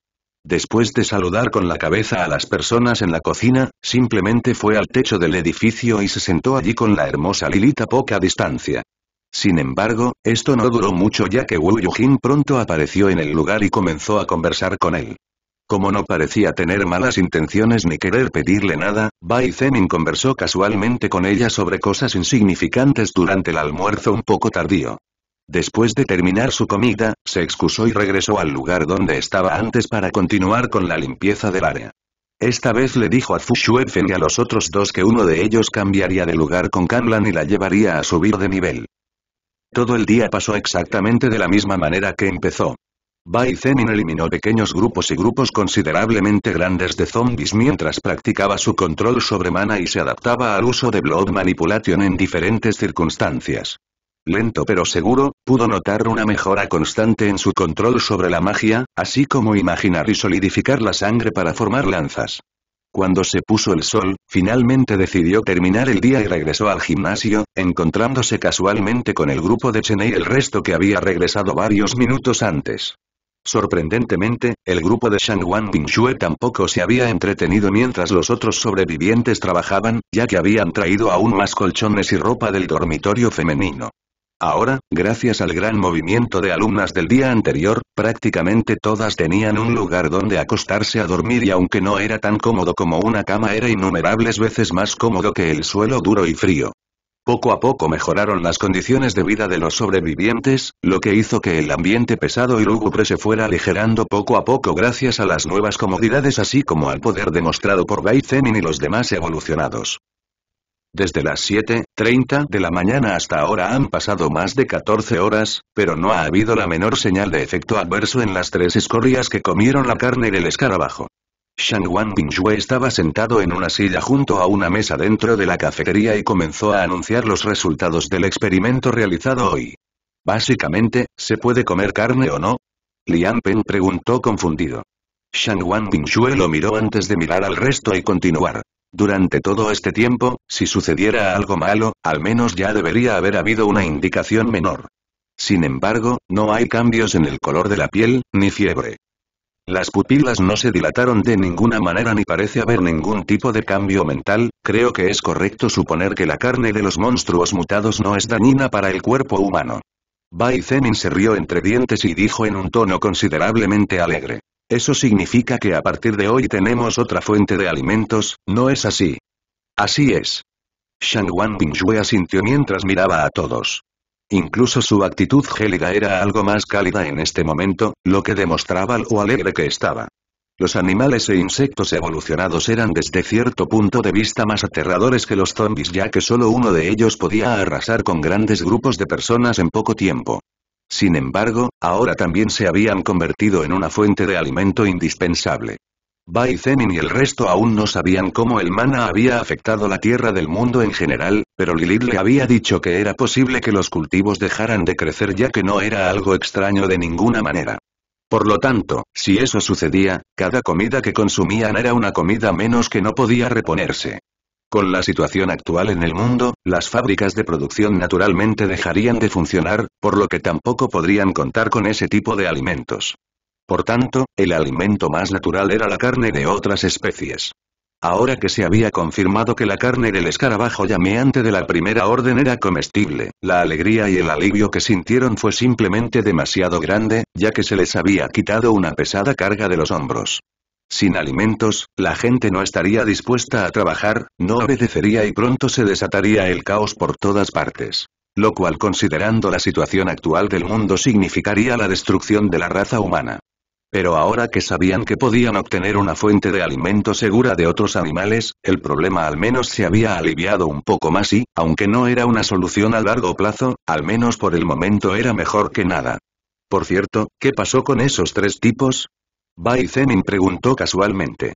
Después de saludar con la cabeza a las personas en la cocina, simplemente fue al techo del edificio y se sentó allí con la hermosa Lilith a poca distancia. Sin embargo, esto no duró mucho ya que Wu Yujin pronto apareció en el lugar y comenzó a conversar con él. Como no parecía tener malas intenciones ni querer pedirle nada, Bai Zemin conversó casualmente con ella sobre cosas insignificantes durante el almuerzo un poco tardío. Después de terminar su comida, se excusó y regresó al lugar donde estaba antes para continuar con la limpieza del área. Esta vez le dijo a Fu y a los otros dos que uno de ellos cambiaría de lugar con Kanlan y la llevaría a subir de nivel. Todo el día pasó exactamente de la misma manera que empezó. Bai eliminó pequeños grupos y grupos considerablemente grandes de zombies mientras practicaba su control sobre mana y se adaptaba al uso de Blood Manipulation en diferentes circunstancias lento pero seguro, pudo notar una mejora constante en su control sobre la magia, así como imaginar y solidificar la sangre para formar lanzas. Cuando se puso el sol, finalmente decidió terminar el día y regresó al gimnasio, encontrándose casualmente con el grupo de Cheney y el resto que había regresado varios minutos antes. Sorprendentemente, el grupo de Shangwan Bingxue tampoco se había entretenido mientras los otros sobrevivientes trabajaban, ya que habían traído aún más colchones y ropa del dormitorio femenino. Ahora, gracias al gran movimiento de alumnas del día anterior, prácticamente todas tenían un lugar donde acostarse a dormir y aunque no era tan cómodo como una cama era innumerables veces más cómodo que el suelo duro y frío. Poco a poco mejoraron las condiciones de vida de los sobrevivientes, lo que hizo que el ambiente pesado y lúgubre se fuera aligerando poco a poco gracias a las nuevas comodidades así como al poder demostrado por Bai Zemin y los demás evolucionados. Desde las 7.30 de la mañana hasta ahora han pasado más de 14 horas, pero no ha habido la menor señal de efecto adverso en las tres escorrias que comieron la carne del escarabajo. Shang Wan shue estaba sentado en una silla junto a una mesa dentro de la cafetería y comenzó a anunciar los resultados del experimento realizado hoy. Básicamente, ¿se puede comer carne o no? Lian Peng preguntó confundido. Shang Wan shue lo miró antes de mirar al resto y continuar. Durante todo este tiempo, si sucediera algo malo, al menos ya debería haber habido una indicación menor. Sin embargo, no hay cambios en el color de la piel, ni fiebre. Las pupilas no se dilataron de ninguna manera ni parece haber ningún tipo de cambio mental, creo que es correcto suponer que la carne de los monstruos mutados no es dañina para el cuerpo humano. Bai se rió entre dientes y dijo en un tono considerablemente alegre. Eso significa que a partir de hoy tenemos otra fuente de alimentos, ¿no es así? Así es. Shang Wan asintió mientras miraba a todos. Incluso su actitud gélida era algo más cálida en este momento, lo que demostraba lo alegre que estaba. Los animales e insectos evolucionados eran desde cierto punto de vista más aterradores que los zombies ya que solo uno de ellos podía arrasar con grandes grupos de personas en poco tiempo. Sin embargo, ahora también se habían convertido en una fuente de alimento indispensable. Bai y el resto aún no sabían cómo el mana había afectado la tierra del mundo en general, pero Lilith le había dicho que era posible que los cultivos dejaran de crecer ya que no era algo extraño de ninguna manera. Por lo tanto, si eso sucedía, cada comida que consumían era una comida menos que no podía reponerse. Con la situación actual en el mundo, las fábricas de producción naturalmente dejarían de funcionar, por lo que tampoco podrían contar con ese tipo de alimentos. Por tanto, el alimento más natural era la carne de otras especies. Ahora que se había confirmado que la carne del escarabajo llameante de la primera orden era comestible, la alegría y el alivio que sintieron fue simplemente demasiado grande, ya que se les había quitado una pesada carga de los hombros. Sin alimentos, la gente no estaría dispuesta a trabajar, no obedecería y pronto se desataría el caos por todas partes. Lo cual considerando la situación actual del mundo significaría la destrucción de la raza humana. Pero ahora que sabían que podían obtener una fuente de alimento segura de otros animales, el problema al menos se había aliviado un poco más y, aunque no era una solución a largo plazo, al menos por el momento era mejor que nada. Por cierto, ¿qué pasó con esos tres tipos? Bai Zemin preguntó casualmente.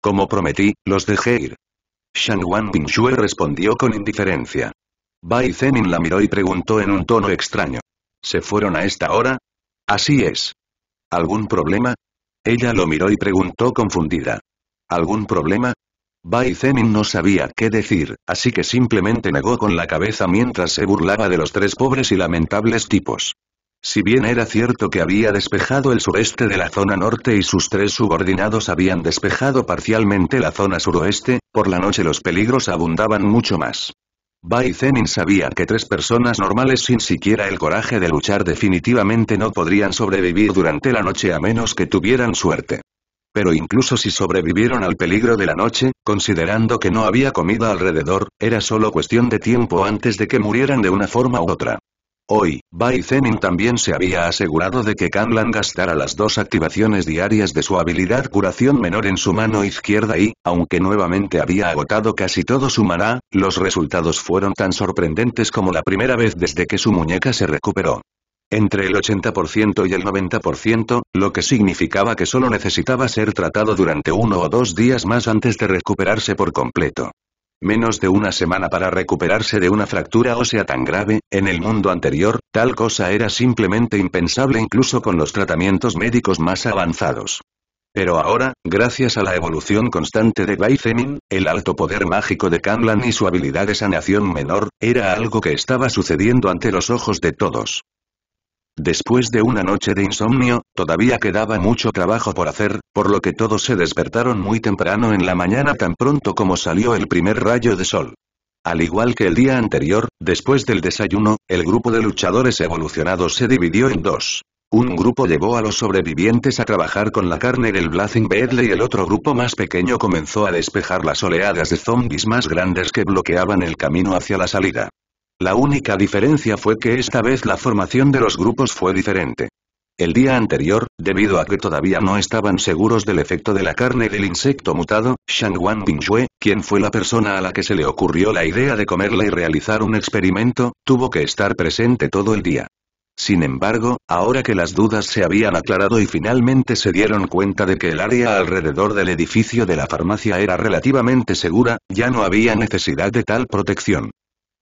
Como prometí, los dejé ir. Shang Wan respondió con indiferencia. Bai Zemin la miró y preguntó en un tono extraño. ¿Se fueron a esta hora? Así es. ¿Algún problema? Ella lo miró y preguntó confundida. ¿Algún problema? Bai Zemin no sabía qué decir, así que simplemente negó con la cabeza mientras se burlaba de los tres pobres y lamentables tipos. Si bien era cierto que había despejado el sureste de la zona norte y sus tres subordinados habían despejado parcialmente la zona suroeste, por la noche los peligros abundaban mucho más. Bai Zenin sabía que tres personas normales sin siquiera el coraje de luchar definitivamente no podrían sobrevivir durante la noche a menos que tuvieran suerte. Pero incluso si sobrevivieron al peligro de la noche, considerando que no había comida alrededor, era solo cuestión de tiempo antes de que murieran de una forma u otra. Hoy, Bai Zenin también se había asegurado de que Kanlan gastara las dos activaciones diarias de su habilidad curación menor en su mano izquierda y, aunque nuevamente había agotado casi todo su maná, los resultados fueron tan sorprendentes como la primera vez desde que su muñeca se recuperó entre el 80% y el 90%, lo que significaba que solo necesitaba ser tratado durante uno o dos días más antes de recuperarse por completo menos de una semana para recuperarse de una fractura ósea tan grave, en el mundo anterior, tal cosa era simplemente impensable incluso con los tratamientos médicos más avanzados. Pero ahora, gracias a la evolución constante de Gaifemin, el alto poder mágico de Kanlan y su habilidad de sanación menor, era algo que estaba sucediendo ante los ojos de todos. Después de una noche de insomnio, todavía quedaba mucho trabajo por hacer, por lo que todos se despertaron muy temprano en la mañana tan pronto como salió el primer rayo de sol. Al igual que el día anterior, después del desayuno, el grupo de luchadores evolucionados se dividió en dos. Un grupo llevó a los sobrevivientes a trabajar con la carne del Blazing Beetle y el otro grupo más pequeño comenzó a despejar las oleadas de zombies más grandes que bloqueaban el camino hacia la salida. La única diferencia fue que esta vez la formación de los grupos fue diferente. El día anterior, debido a que todavía no estaban seguros del efecto de la carne del insecto mutado, Shang Wan quien fue la persona a la que se le ocurrió la idea de comerla y realizar un experimento, tuvo que estar presente todo el día. Sin embargo, ahora que las dudas se habían aclarado y finalmente se dieron cuenta de que el área alrededor del edificio de la farmacia era relativamente segura, ya no había necesidad de tal protección.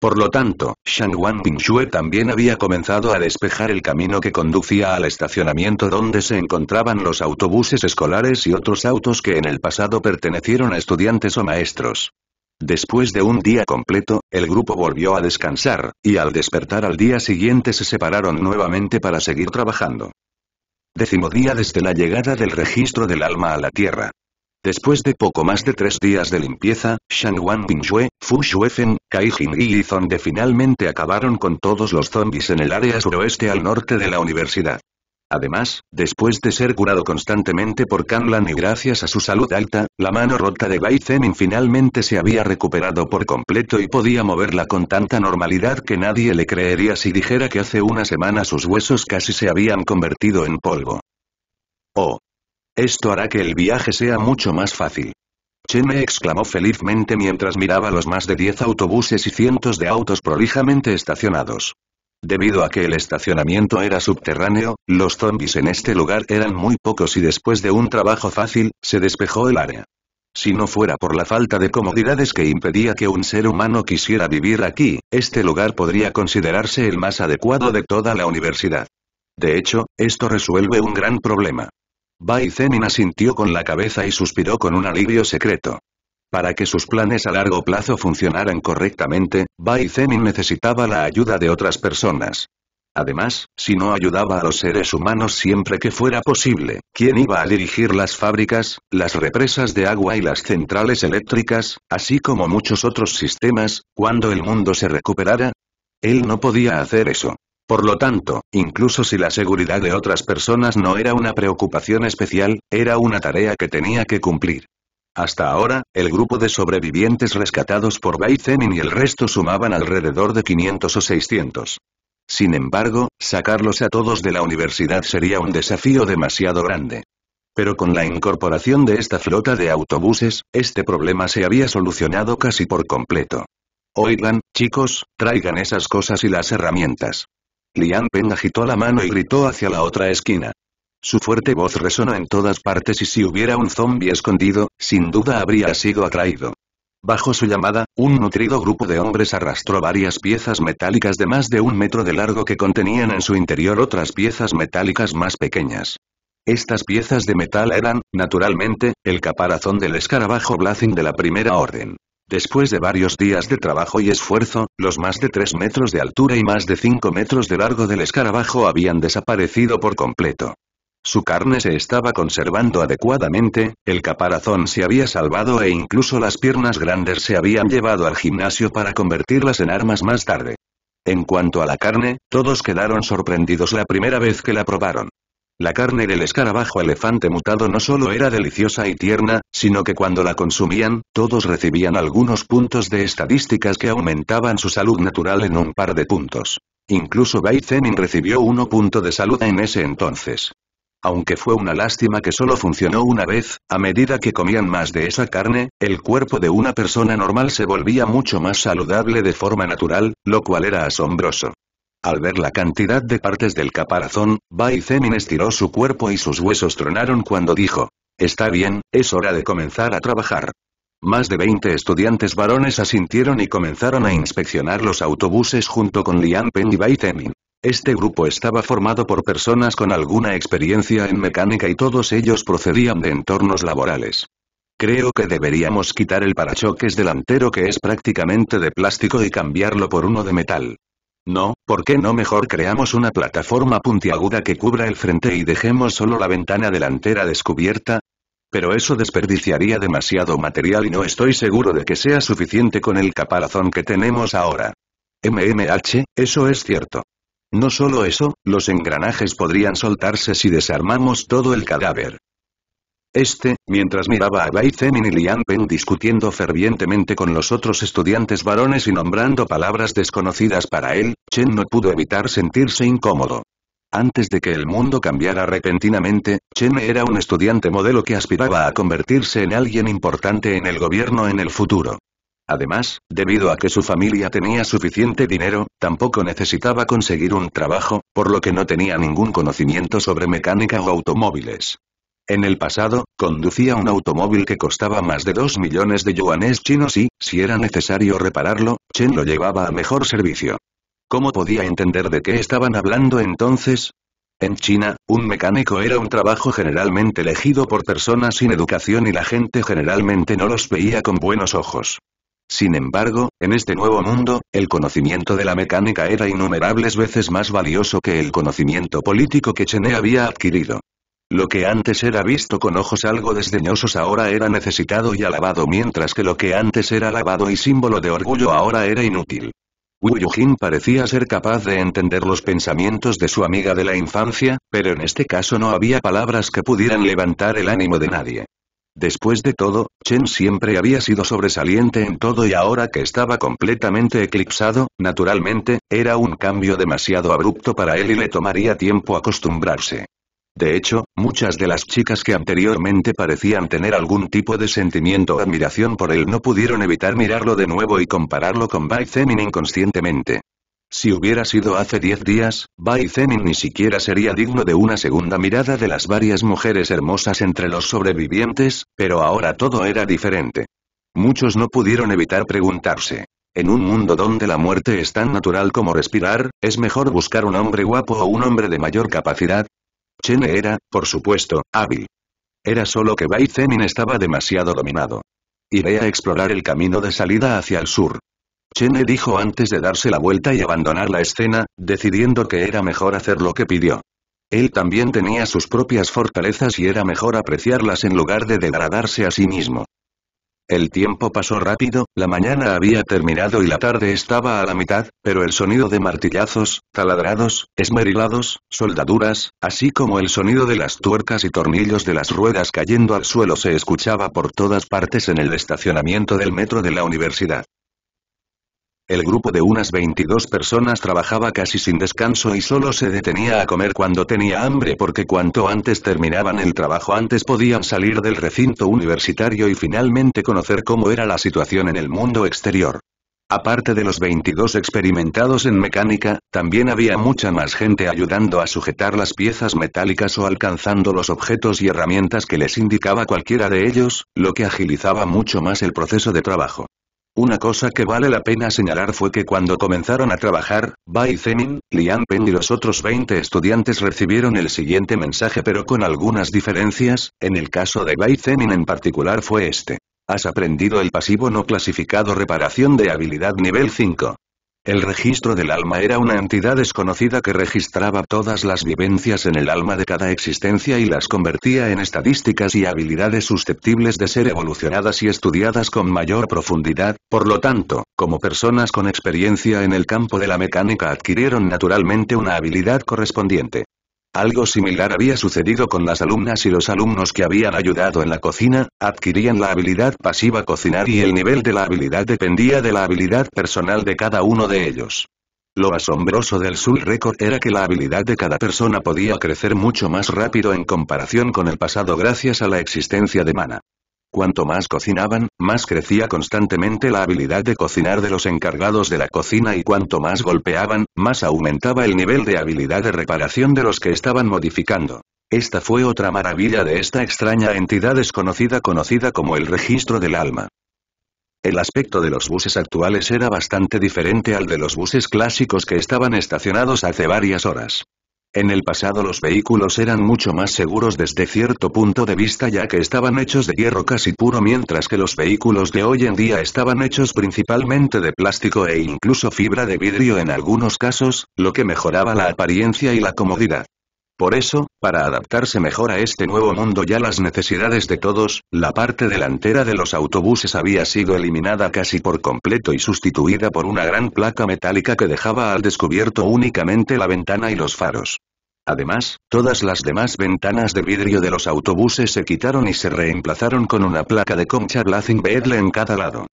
Por lo tanto, Shang Shue también había comenzado a despejar el camino que conducía al estacionamiento donde se encontraban los autobuses escolares y otros autos que en el pasado pertenecieron a estudiantes o maestros. Después de un día completo, el grupo volvió a descansar, y al despertar al día siguiente se separaron nuevamente para seguir trabajando. Décimo día desde la llegada del registro del alma a la Tierra. Después de poco más de tres días de limpieza, Shang Wan Fu Xuefen, Kai Jingyi y Zonde finalmente acabaron con todos los zombies en el área suroeste al norte de la universidad. Además, después de ser curado constantemente por Kanlan y gracias a su salud alta, la mano rota de Bai Zemin finalmente se había recuperado por completo y podía moverla con tanta normalidad que nadie le creería si dijera que hace una semana sus huesos casi se habían convertido en polvo. Oh, esto hará que el viaje sea mucho más fácil. Chene exclamó felizmente mientras miraba los más de diez autobuses y cientos de autos prolijamente estacionados. Debido a que el estacionamiento era subterráneo, los zombies en este lugar eran muy pocos y después de un trabajo fácil, se despejó el área. Si no fuera por la falta de comodidades que impedía que un ser humano quisiera vivir aquí, este lugar podría considerarse el más adecuado de toda la universidad. De hecho, esto resuelve un gran problema. Bai asintió con la cabeza y suspiró con un alivio secreto. Para que sus planes a largo plazo funcionaran correctamente, Bai necesitaba la ayuda de otras personas. Además, si no ayudaba a los seres humanos siempre que fuera posible, ¿quién iba a dirigir las fábricas, las represas de agua y las centrales eléctricas, así como muchos otros sistemas, cuando el mundo se recuperara? Él no podía hacer eso. Por lo tanto, incluso si la seguridad de otras personas no era una preocupación especial, era una tarea que tenía que cumplir. Hasta ahora, el grupo de sobrevivientes rescatados por Bai y el resto sumaban alrededor de 500 o 600. Sin embargo, sacarlos a todos de la universidad sería un desafío demasiado grande. Pero con la incorporación de esta flota de autobuses, este problema se había solucionado casi por completo. Oigan, chicos, traigan esas cosas y las herramientas. Lian Peng agitó la mano y gritó hacia la otra esquina. Su fuerte voz resonó en todas partes y si hubiera un zombie escondido, sin duda habría sido atraído. Bajo su llamada, un nutrido grupo de hombres arrastró varias piezas metálicas de más de un metro de largo que contenían en su interior otras piezas metálicas más pequeñas. Estas piezas de metal eran, naturalmente, el caparazón del escarabajo Blazing de la Primera Orden. Después de varios días de trabajo y esfuerzo, los más de 3 metros de altura y más de 5 metros de largo del escarabajo habían desaparecido por completo. Su carne se estaba conservando adecuadamente, el caparazón se había salvado e incluso las piernas grandes se habían llevado al gimnasio para convertirlas en armas más tarde. En cuanto a la carne, todos quedaron sorprendidos la primera vez que la probaron. La carne del escarabajo elefante mutado no solo era deliciosa y tierna, sino que cuando la consumían, todos recibían algunos puntos de estadísticas que aumentaban su salud natural en un par de puntos. Incluso Bai recibió uno punto de salud en ese entonces. Aunque fue una lástima que solo funcionó una vez, a medida que comían más de esa carne, el cuerpo de una persona normal se volvía mucho más saludable de forma natural, lo cual era asombroso. Al ver la cantidad de partes del caparazón, Bai estiró su cuerpo y sus huesos tronaron cuando dijo, «Está bien, es hora de comenzar a trabajar». Más de 20 estudiantes varones asintieron y comenzaron a inspeccionar los autobuses junto con Lian Pen y Bai Este grupo estaba formado por personas con alguna experiencia en mecánica y todos ellos procedían de entornos laborales. Creo que deberíamos quitar el parachoques delantero que es prácticamente de plástico y cambiarlo por uno de metal. No, ¿por qué no mejor creamos una plataforma puntiaguda que cubra el frente y dejemos solo la ventana delantera descubierta? Pero eso desperdiciaría demasiado material y no estoy seguro de que sea suficiente con el caparazón que tenemos ahora. MMH, eso es cierto. No solo eso, los engranajes podrían soltarse si desarmamos todo el cadáver. Este, mientras miraba a Bai Zemin y Lian Peng discutiendo fervientemente con los otros estudiantes varones y nombrando palabras desconocidas para él, Chen no pudo evitar sentirse incómodo. Antes de que el mundo cambiara repentinamente, Chen era un estudiante modelo que aspiraba a convertirse en alguien importante en el gobierno en el futuro. Además, debido a que su familia tenía suficiente dinero, tampoco necesitaba conseguir un trabajo, por lo que no tenía ningún conocimiento sobre mecánica o automóviles. En el pasado, conducía un automóvil que costaba más de 2 millones de yuanes chinos y, si era necesario repararlo, Chen lo llevaba a mejor servicio. ¿Cómo podía entender de qué estaban hablando entonces? En China, un mecánico era un trabajo generalmente elegido por personas sin educación y la gente generalmente no los veía con buenos ojos. Sin embargo, en este nuevo mundo, el conocimiento de la mecánica era innumerables veces más valioso que el conocimiento político que Chené había adquirido. Lo que antes era visto con ojos algo desdeñosos ahora era necesitado y alabado mientras que lo que antes era alabado y símbolo de orgullo ahora era inútil. Wu Yujin parecía ser capaz de entender los pensamientos de su amiga de la infancia, pero en este caso no había palabras que pudieran levantar el ánimo de nadie. Después de todo, Chen siempre había sido sobresaliente en todo y ahora que estaba completamente eclipsado, naturalmente, era un cambio demasiado abrupto para él y le tomaría tiempo acostumbrarse. De hecho, muchas de las chicas que anteriormente parecían tener algún tipo de sentimiento o admiración por él no pudieron evitar mirarlo de nuevo y compararlo con Bai Zemin inconscientemente. Si hubiera sido hace diez días, Bai Zemin ni siquiera sería digno de una segunda mirada de las varias mujeres hermosas entre los sobrevivientes, pero ahora todo era diferente. Muchos no pudieron evitar preguntarse. En un mundo donde la muerte es tan natural como respirar, ¿es mejor buscar un hombre guapo o un hombre de mayor capacidad? Chene era, por supuesto, hábil. Era solo que Bai estaba demasiado dominado. Iré a explorar el camino de salida hacia el sur. Chene dijo antes de darse la vuelta y abandonar la escena, decidiendo que era mejor hacer lo que pidió. Él también tenía sus propias fortalezas y era mejor apreciarlas en lugar de degradarse a sí mismo. El tiempo pasó rápido, la mañana había terminado y la tarde estaba a la mitad, pero el sonido de martillazos, taladrados, esmerilados, soldaduras, así como el sonido de las tuercas y tornillos de las ruedas cayendo al suelo se escuchaba por todas partes en el estacionamiento del metro de la universidad. El grupo de unas 22 personas trabajaba casi sin descanso y solo se detenía a comer cuando tenía hambre porque cuanto antes terminaban el trabajo antes podían salir del recinto universitario y finalmente conocer cómo era la situación en el mundo exterior. Aparte de los 22 experimentados en mecánica, también había mucha más gente ayudando a sujetar las piezas metálicas o alcanzando los objetos y herramientas que les indicaba cualquiera de ellos, lo que agilizaba mucho más el proceso de trabajo. Una cosa que vale la pena señalar fue que cuando comenzaron a trabajar, Bai Zemin, Lian Peng y los otros 20 estudiantes recibieron el siguiente mensaje pero con algunas diferencias, en el caso de Bai Zemin en particular fue este. Has aprendido el pasivo no clasificado reparación de habilidad nivel 5. El registro del alma era una entidad desconocida que registraba todas las vivencias en el alma de cada existencia y las convertía en estadísticas y habilidades susceptibles de ser evolucionadas y estudiadas con mayor profundidad, por lo tanto, como personas con experiencia en el campo de la mecánica adquirieron naturalmente una habilidad correspondiente. Algo similar había sucedido con las alumnas y los alumnos que habían ayudado en la cocina, adquirían la habilidad pasiva cocinar y el nivel de la habilidad dependía de la habilidad personal de cada uno de ellos. Lo asombroso del Soul Record era que la habilidad de cada persona podía crecer mucho más rápido en comparación con el pasado gracias a la existencia de mana. Cuanto más cocinaban, más crecía constantemente la habilidad de cocinar de los encargados de la cocina y cuanto más golpeaban, más aumentaba el nivel de habilidad de reparación de los que estaban modificando. Esta fue otra maravilla de esta extraña entidad desconocida conocida como el registro del alma. El aspecto de los buses actuales era bastante diferente al de los buses clásicos que estaban estacionados hace varias horas. En el pasado los vehículos eran mucho más seguros desde cierto punto de vista ya que estaban hechos de hierro casi puro mientras que los vehículos de hoy en día estaban hechos principalmente de plástico e incluso fibra de vidrio en algunos casos, lo que mejoraba la apariencia y la comodidad. Por eso, para adaptarse mejor a este nuevo mundo y a las necesidades de todos, la parte delantera de los autobuses había sido eliminada casi por completo y sustituida por una gran placa metálica que dejaba al descubierto únicamente la ventana y los faros. Además, todas las demás ventanas de vidrio de los autobuses se quitaron y se reemplazaron con una placa de concha Blazing bedle en cada lado.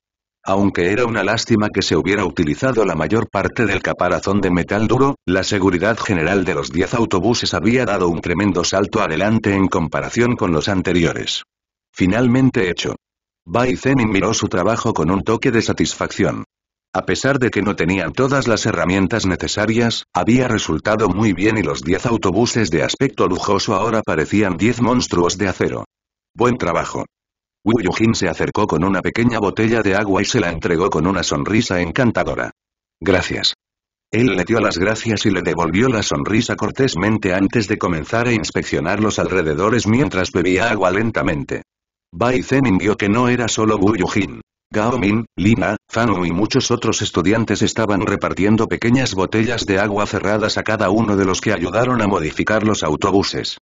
Aunque era una lástima que se hubiera utilizado la mayor parte del caparazón de metal duro, la seguridad general de los 10 autobuses había dado un tremendo salto adelante en comparación con los anteriores. Finalmente hecho. Bai miró su trabajo con un toque de satisfacción. A pesar de que no tenían todas las herramientas necesarias, había resultado muy bien y los 10 autobuses de aspecto lujoso ahora parecían 10 monstruos de acero. Buen trabajo. Jin se acercó con una pequeña botella de agua y se la entregó con una sonrisa encantadora. Gracias. Él le dio las gracias y le devolvió la sonrisa cortésmente antes de comenzar a inspeccionar los alrededores mientras bebía agua lentamente. Bai Zenin vio que no era solo Jin. Gao Min, Lina, Fanu y muchos otros estudiantes estaban repartiendo pequeñas botellas de agua cerradas a cada uno de los que ayudaron a modificar los autobuses.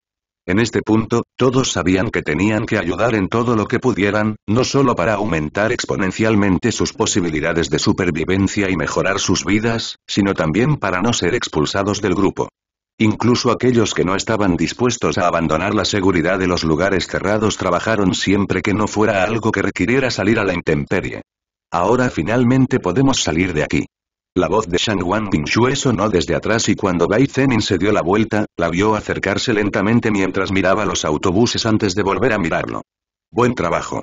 En este punto, todos sabían que tenían que ayudar en todo lo que pudieran, no solo para aumentar exponencialmente sus posibilidades de supervivencia y mejorar sus vidas, sino también para no ser expulsados del grupo. Incluso aquellos que no estaban dispuestos a abandonar la seguridad de los lugares cerrados trabajaron siempre que no fuera algo que requiriera salir a la intemperie. Ahora finalmente podemos salir de aquí. La voz de Shang Wan Shue sonó desde atrás y cuando Bai Zenin se dio la vuelta, la vio acercarse lentamente mientras miraba los autobuses antes de volver a mirarlo. Buen trabajo.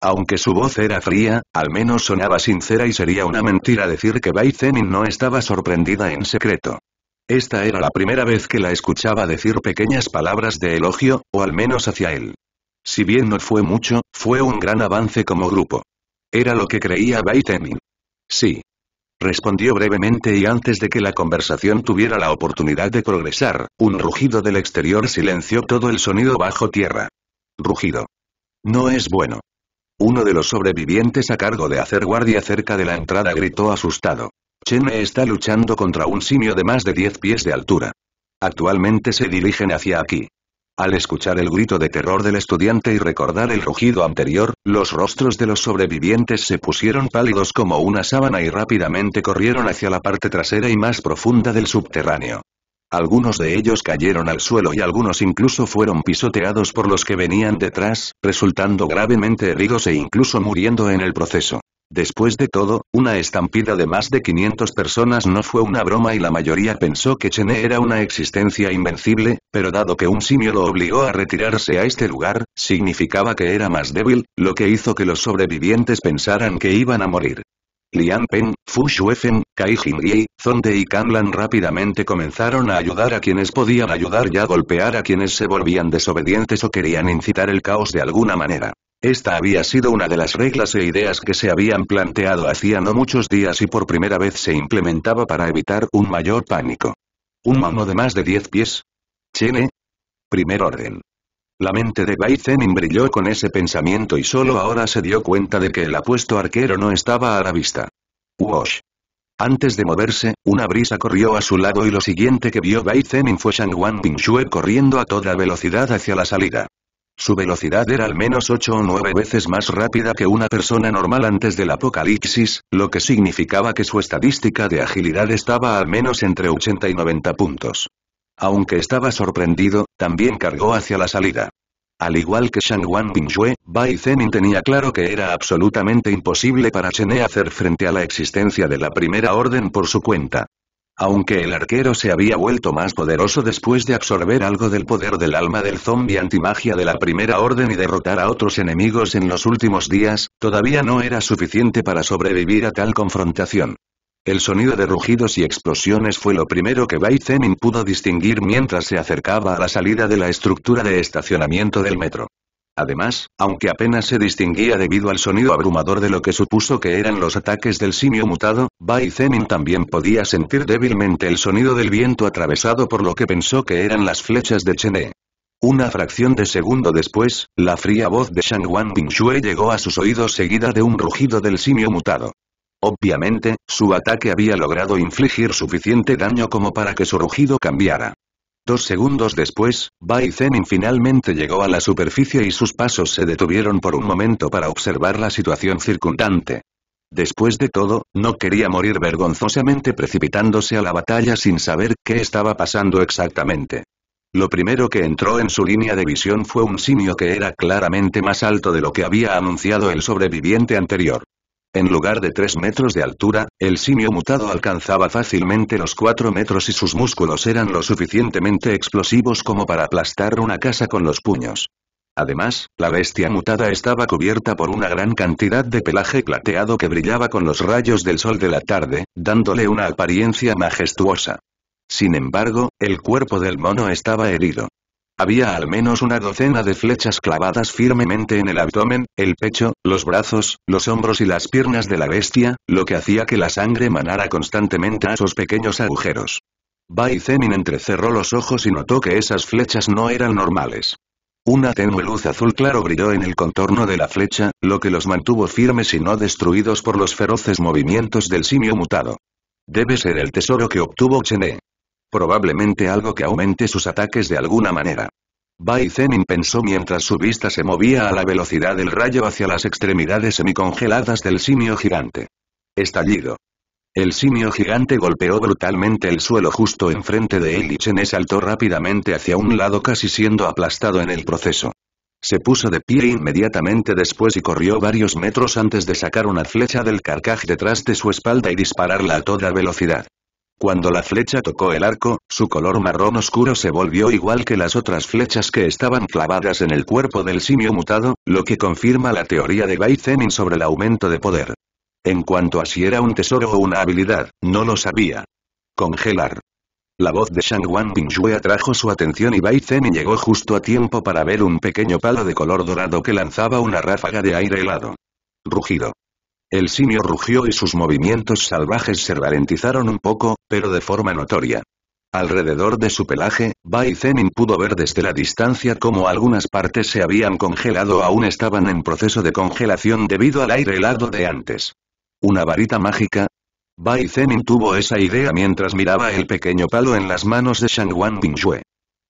Aunque su voz era fría, al menos sonaba sincera y sería una mentira decir que Bai Zenin no estaba sorprendida en secreto. Esta era la primera vez que la escuchaba decir pequeñas palabras de elogio, o al menos hacia él. Si bien no fue mucho, fue un gran avance como grupo. Era lo que creía Bai Zenin. Sí, respondió brevemente y antes de que la conversación tuviera la oportunidad de progresar, un rugido del exterior silenció todo el sonido bajo tierra. Rugido. No es bueno. Uno de los sobrevivientes a cargo de hacer guardia cerca de la entrada gritó asustado. Chene está luchando contra un simio de más de 10 pies de altura. Actualmente se dirigen hacia aquí. Al escuchar el grito de terror del estudiante y recordar el rugido anterior, los rostros de los sobrevivientes se pusieron pálidos como una sábana y rápidamente corrieron hacia la parte trasera y más profunda del subterráneo. Algunos de ellos cayeron al suelo y algunos incluso fueron pisoteados por los que venían detrás, resultando gravemente heridos e incluso muriendo en el proceso. Después de todo, una estampida de más de 500 personas no fue una broma y la mayoría pensó que Chene era una existencia invencible, pero dado que un simio lo obligó a retirarse a este lugar, significaba que era más débil, lo que hizo que los sobrevivientes pensaran que iban a morir. Lian Pen, Fu Shuefen, Kai Jingyi, Zonde y Kanlan rápidamente comenzaron a ayudar a quienes podían ayudar y a golpear a quienes se volvían desobedientes o querían incitar el caos de alguna manera. Esta había sido una de las reglas e ideas que se habían planteado hacía no muchos días y por primera vez se implementaba para evitar un mayor pánico. ¿Un mono de más de 10 pies? Chene. Primer orden. La mente de Bai Zenin brilló con ese pensamiento y solo ahora se dio cuenta de que el apuesto arquero no estaba a la vista. Wash. Antes de moverse, una brisa corrió a su lado y lo siguiente que vio Bai Zenin fue Shang Wan Shue corriendo a toda velocidad hacia la salida. Su velocidad era al menos 8 o 9 veces más rápida que una persona normal antes del apocalipsis, lo que significaba que su estadística de agilidad estaba al menos entre 80 y 90 puntos. Aunque estaba sorprendido, también cargó hacia la salida. Al igual que Wan Bingyue, Bai Zemin tenía claro que era absolutamente imposible para Chene hacer frente a la existencia de la Primera Orden por su cuenta. Aunque el arquero se había vuelto más poderoso después de absorber algo del poder del alma del zombie antimagia de la Primera Orden y derrotar a otros enemigos en los últimos días, todavía no era suficiente para sobrevivir a tal confrontación. El sonido de rugidos y explosiones fue lo primero que Bai pudo distinguir mientras se acercaba a la salida de la estructura de estacionamiento del metro. Además, aunque apenas se distinguía debido al sonido abrumador de lo que supuso que eran los ataques del simio mutado, Bai Zemin también podía sentir débilmente el sonido del viento atravesado por lo que pensó que eran las flechas de Chené. Una fracción de segundo después, la fría voz de Shangguan Shue llegó a sus oídos seguida de un rugido del simio mutado. Obviamente, su ataque había logrado infligir suficiente daño como para que su rugido cambiara. Dos segundos después, Bai finalmente llegó a la superficie y sus pasos se detuvieron por un momento para observar la situación circundante. Después de todo, no quería morir vergonzosamente precipitándose a la batalla sin saber qué estaba pasando exactamente. Lo primero que entró en su línea de visión fue un simio que era claramente más alto de lo que había anunciado el sobreviviente anterior. En lugar de 3 metros de altura, el simio mutado alcanzaba fácilmente los 4 metros y sus músculos eran lo suficientemente explosivos como para aplastar una casa con los puños. Además, la bestia mutada estaba cubierta por una gran cantidad de pelaje plateado que brillaba con los rayos del sol de la tarde, dándole una apariencia majestuosa. Sin embargo, el cuerpo del mono estaba herido. Había al menos una docena de flechas clavadas firmemente en el abdomen, el pecho, los brazos, los hombros y las piernas de la bestia, lo que hacía que la sangre manara constantemente a esos pequeños agujeros. Bai Zemin entrecerró los ojos y notó que esas flechas no eran normales. Una tenue luz azul claro brilló en el contorno de la flecha, lo que los mantuvo firmes y no destruidos por los feroces movimientos del simio mutado. Debe ser el tesoro que obtuvo Chené. Probablemente algo que aumente sus ataques de alguna manera. Bai pensó mientras su vista se movía a la velocidad del rayo hacia las extremidades semicongeladas del simio gigante. Estallido. El simio gigante golpeó brutalmente el suelo justo enfrente de él y Chené saltó rápidamente hacia un lado casi siendo aplastado en el proceso. Se puso de pie inmediatamente después y corrió varios metros antes de sacar una flecha del carcaj detrás de su espalda y dispararla a toda velocidad. Cuando la flecha tocó el arco, su color marrón oscuro se volvió igual que las otras flechas que estaban clavadas en el cuerpo del simio mutado, lo que confirma la teoría de Bai sobre el aumento de poder. En cuanto a si era un tesoro o una habilidad, no lo sabía. Congelar. La voz de Shang Wan atrajo su atención y Bai llegó justo a tiempo para ver un pequeño palo de color dorado que lanzaba una ráfaga de aire helado. Rugido. El simio rugió y sus movimientos salvajes se ralentizaron un poco, pero de forma notoria. Alrededor de su pelaje, Bai Zenin pudo ver desde la distancia cómo algunas partes se habían congelado aún estaban en proceso de congelación debido al aire helado de antes. ¿Una varita mágica? Bai Zenin tuvo esa idea mientras miraba el pequeño palo en las manos de Shangwan Bingxue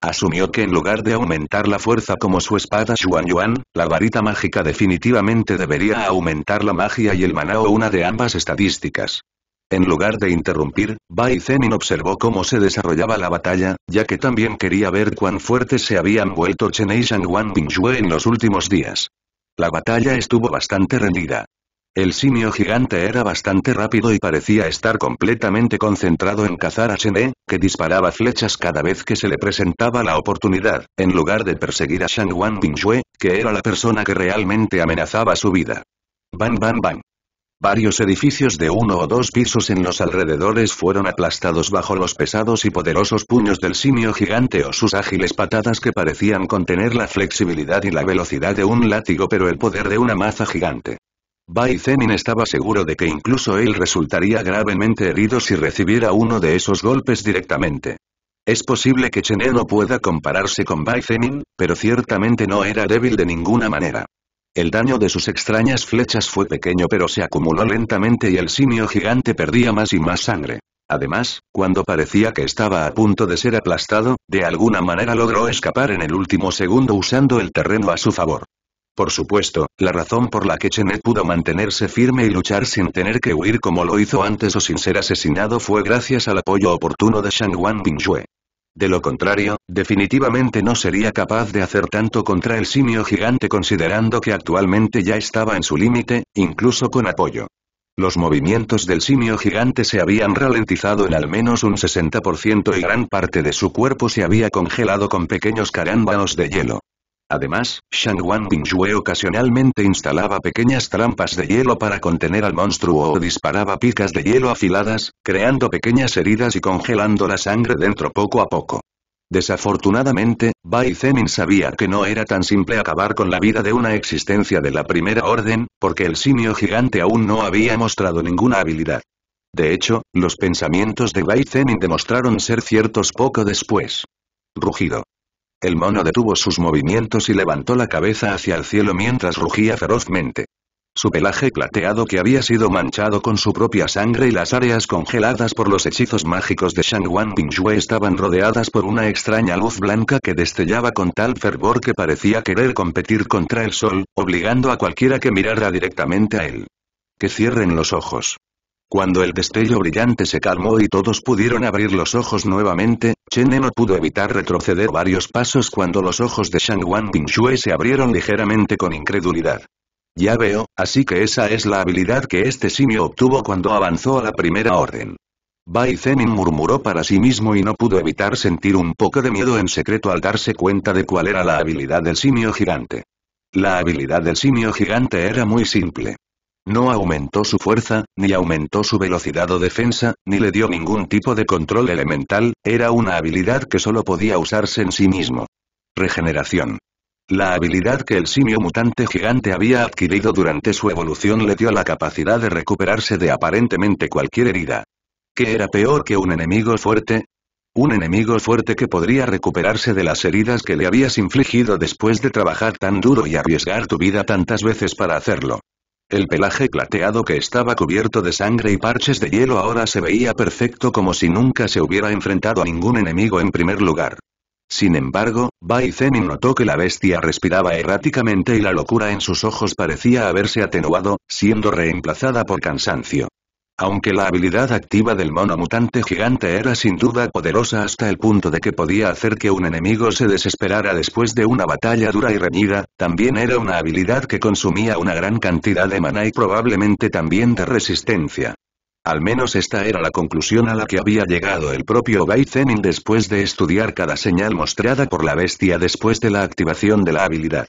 asumió que en lugar de aumentar la fuerza como su espada Xuan Yuan, la varita mágica definitivamente debería aumentar la magia y el maná o una de ambas estadísticas. En lugar de interrumpir, Bai Zenin observó cómo se desarrollaba la batalla, ya que también quería ver cuán fuertes se habían vuelto Chen y Shang Wan en los últimos días. La batalla estuvo bastante rendida. El simio gigante era bastante rápido y parecía estar completamente concentrado en cazar a Shene, que disparaba flechas cada vez que se le presentaba la oportunidad, en lugar de perseguir a Shang Wan que era la persona que realmente amenazaba su vida. Bam bam bam. Varios edificios de uno o dos pisos en los alrededores fueron aplastados bajo los pesados y poderosos puños del simio gigante o sus ágiles patadas que parecían contener la flexibilidad y la velocidad de un látigo pero el poder de una maza gigante. Bai estaba seguro de que incluso él resultaría gravemente herido si recibiera uno de esos golpes directamente. Es posible que Chené no pueda compararse con Bai pero ciertamente no era débil de ninguna manera. El daño de sus extrañas flechas fue pequeño pero se acumuló lentamente y el simio gigante perdía más y más sangre. Además, cuando parecía que estaba a punto de ser aplastado, de alguna manera logró escapar en el último segundo usando el terreno a su favor. Por supuesto, la razón por la que Chenet pudo mantenerse firme y luchar sin tener que huir como lo hizo antes o sin ser asesinado fue gracias al apoyo oportuno de Shangwan Shue. De lo contrario, definitivamente no sería capaz de hacer tanto contra el simio gigante considerando que actualmente ya estaba en su límite, incluso con apoyo. Los movimientos del simio gigante se habían ralentizado en al menos un 60% y gran parte de su cuerpo se había congelado con pequeños carámbanos de hielo. Además, Shang Wan ocasionalmente instalaba pequeñas trampas de hielo para contener al monstruo o disparaba picas de hielo afiladas, creando pequeñas heridas y congelando la sangre dentro poco a poco. Desafortunadamente, Bai Zemin sabía que no era tan simple acabar con la vida de una existencia de la primera orden, porque el simio gigante aún no había mostrado ninguna habilidad. De hecho, los pensamientos de Bai Zemin demostraron ser ciertos poco después. Rugido. El mono detuvo sus movimientos y levantó la cabeza hacia el cielo mientras rugía ferozmente. Su pelaje plateado que había sido manchado con su propia sangre y las áreas congeladas por los hechizos mágicos de Ping Pingyue estaban rodeadas por una extraña luz blanca que destellaba con tal fervor que parecía querer competir contra el sol, obligando a cualquiera que mirara directamente a él. Que cierren los ojos. Cuando el destello brillante se calmó y todos pudieron abrir los ojos nuevamente, Chene no pudo evitar retroceder varios pasos cuando los ojos de Shang Wan Shue se abrieron ligeramente con incredulidad. Ya veo, así que esa es la habilidad que este simio obtuvo cuando avanzó a la primera orden. Bai Zenin murmuró para sí mismo y no pudo evitar sentir un poco de miedo en secreto al darse cuenta de cuál era la habilidad del simio gigante. La habilidad del simio gigante era muy simple. No aumentó su fuerza, ni aumentó su velocidad o defensa, ni le dio ningún tipo de control elemental, era una habilidad que solo podía usarse en sí mismo. Regeneración. La habilidad que el simio mutante gigante había adquirido durante su evolución le dio la capacidad de recuperarse de aparentemente cualquier herida. ¿Qué era peor que un enemigo fuerte? Un enemigo fuerte que podría recuperarse de las heridas que le habías infligido después de trabajar tan duro y arriesgar tu vida tantas veces para hacerlo. El pelaje plateado que estaba cubierto de sangre y parches de hielo ahora se veía perfecto como si nunca se hubiera enfrentado a ningún enemigo en primer lugar. Sin embargo, Bai notó que la bestia respiraba erráticamente y la locura en sus ojos parecía haberse atenuado, siendo reemplazada por cansancio. Aunque la habilidad activa del mono mutante gigante era sin duda poderosa hasta el punto de que podía hacer que un enemigo se desesperara después de una batalla dura y reñida, también era una habilidad que consumía una gran cantidad de mana y probablemente también de resistencia. Al menos esta era la conclusión a la que había llegado el propio Baizenin después de estudiar cada señal mostrada por la bestia después de la activación de la habilidad.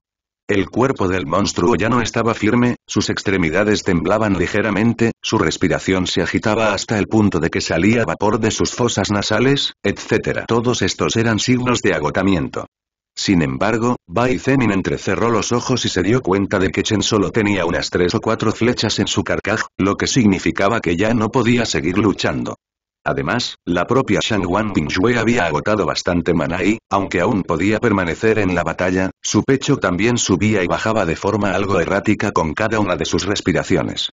El cuerpo del monstruo ya no estaba firme, sus extremidades temblaban ligeramente, su respiración se agitaba hasta el punto de que salía vapor de sus fosas nasales, etc. Todos estos eran signos de agotamiento. Sin embargo, Bai Zemin entrecerró los ojos y se dio cuenta de que Chen solo tenía unas tres o cuatro flechas en su carcaj, lo que significaba que ya no podía seguir luchando. Además, la propia Shang Wan había agotado bastante maná y, aunque aún podía permanecer en la batalla, su pecho también subía y bajaba de forma algo errática con cada una de sus respiraciones.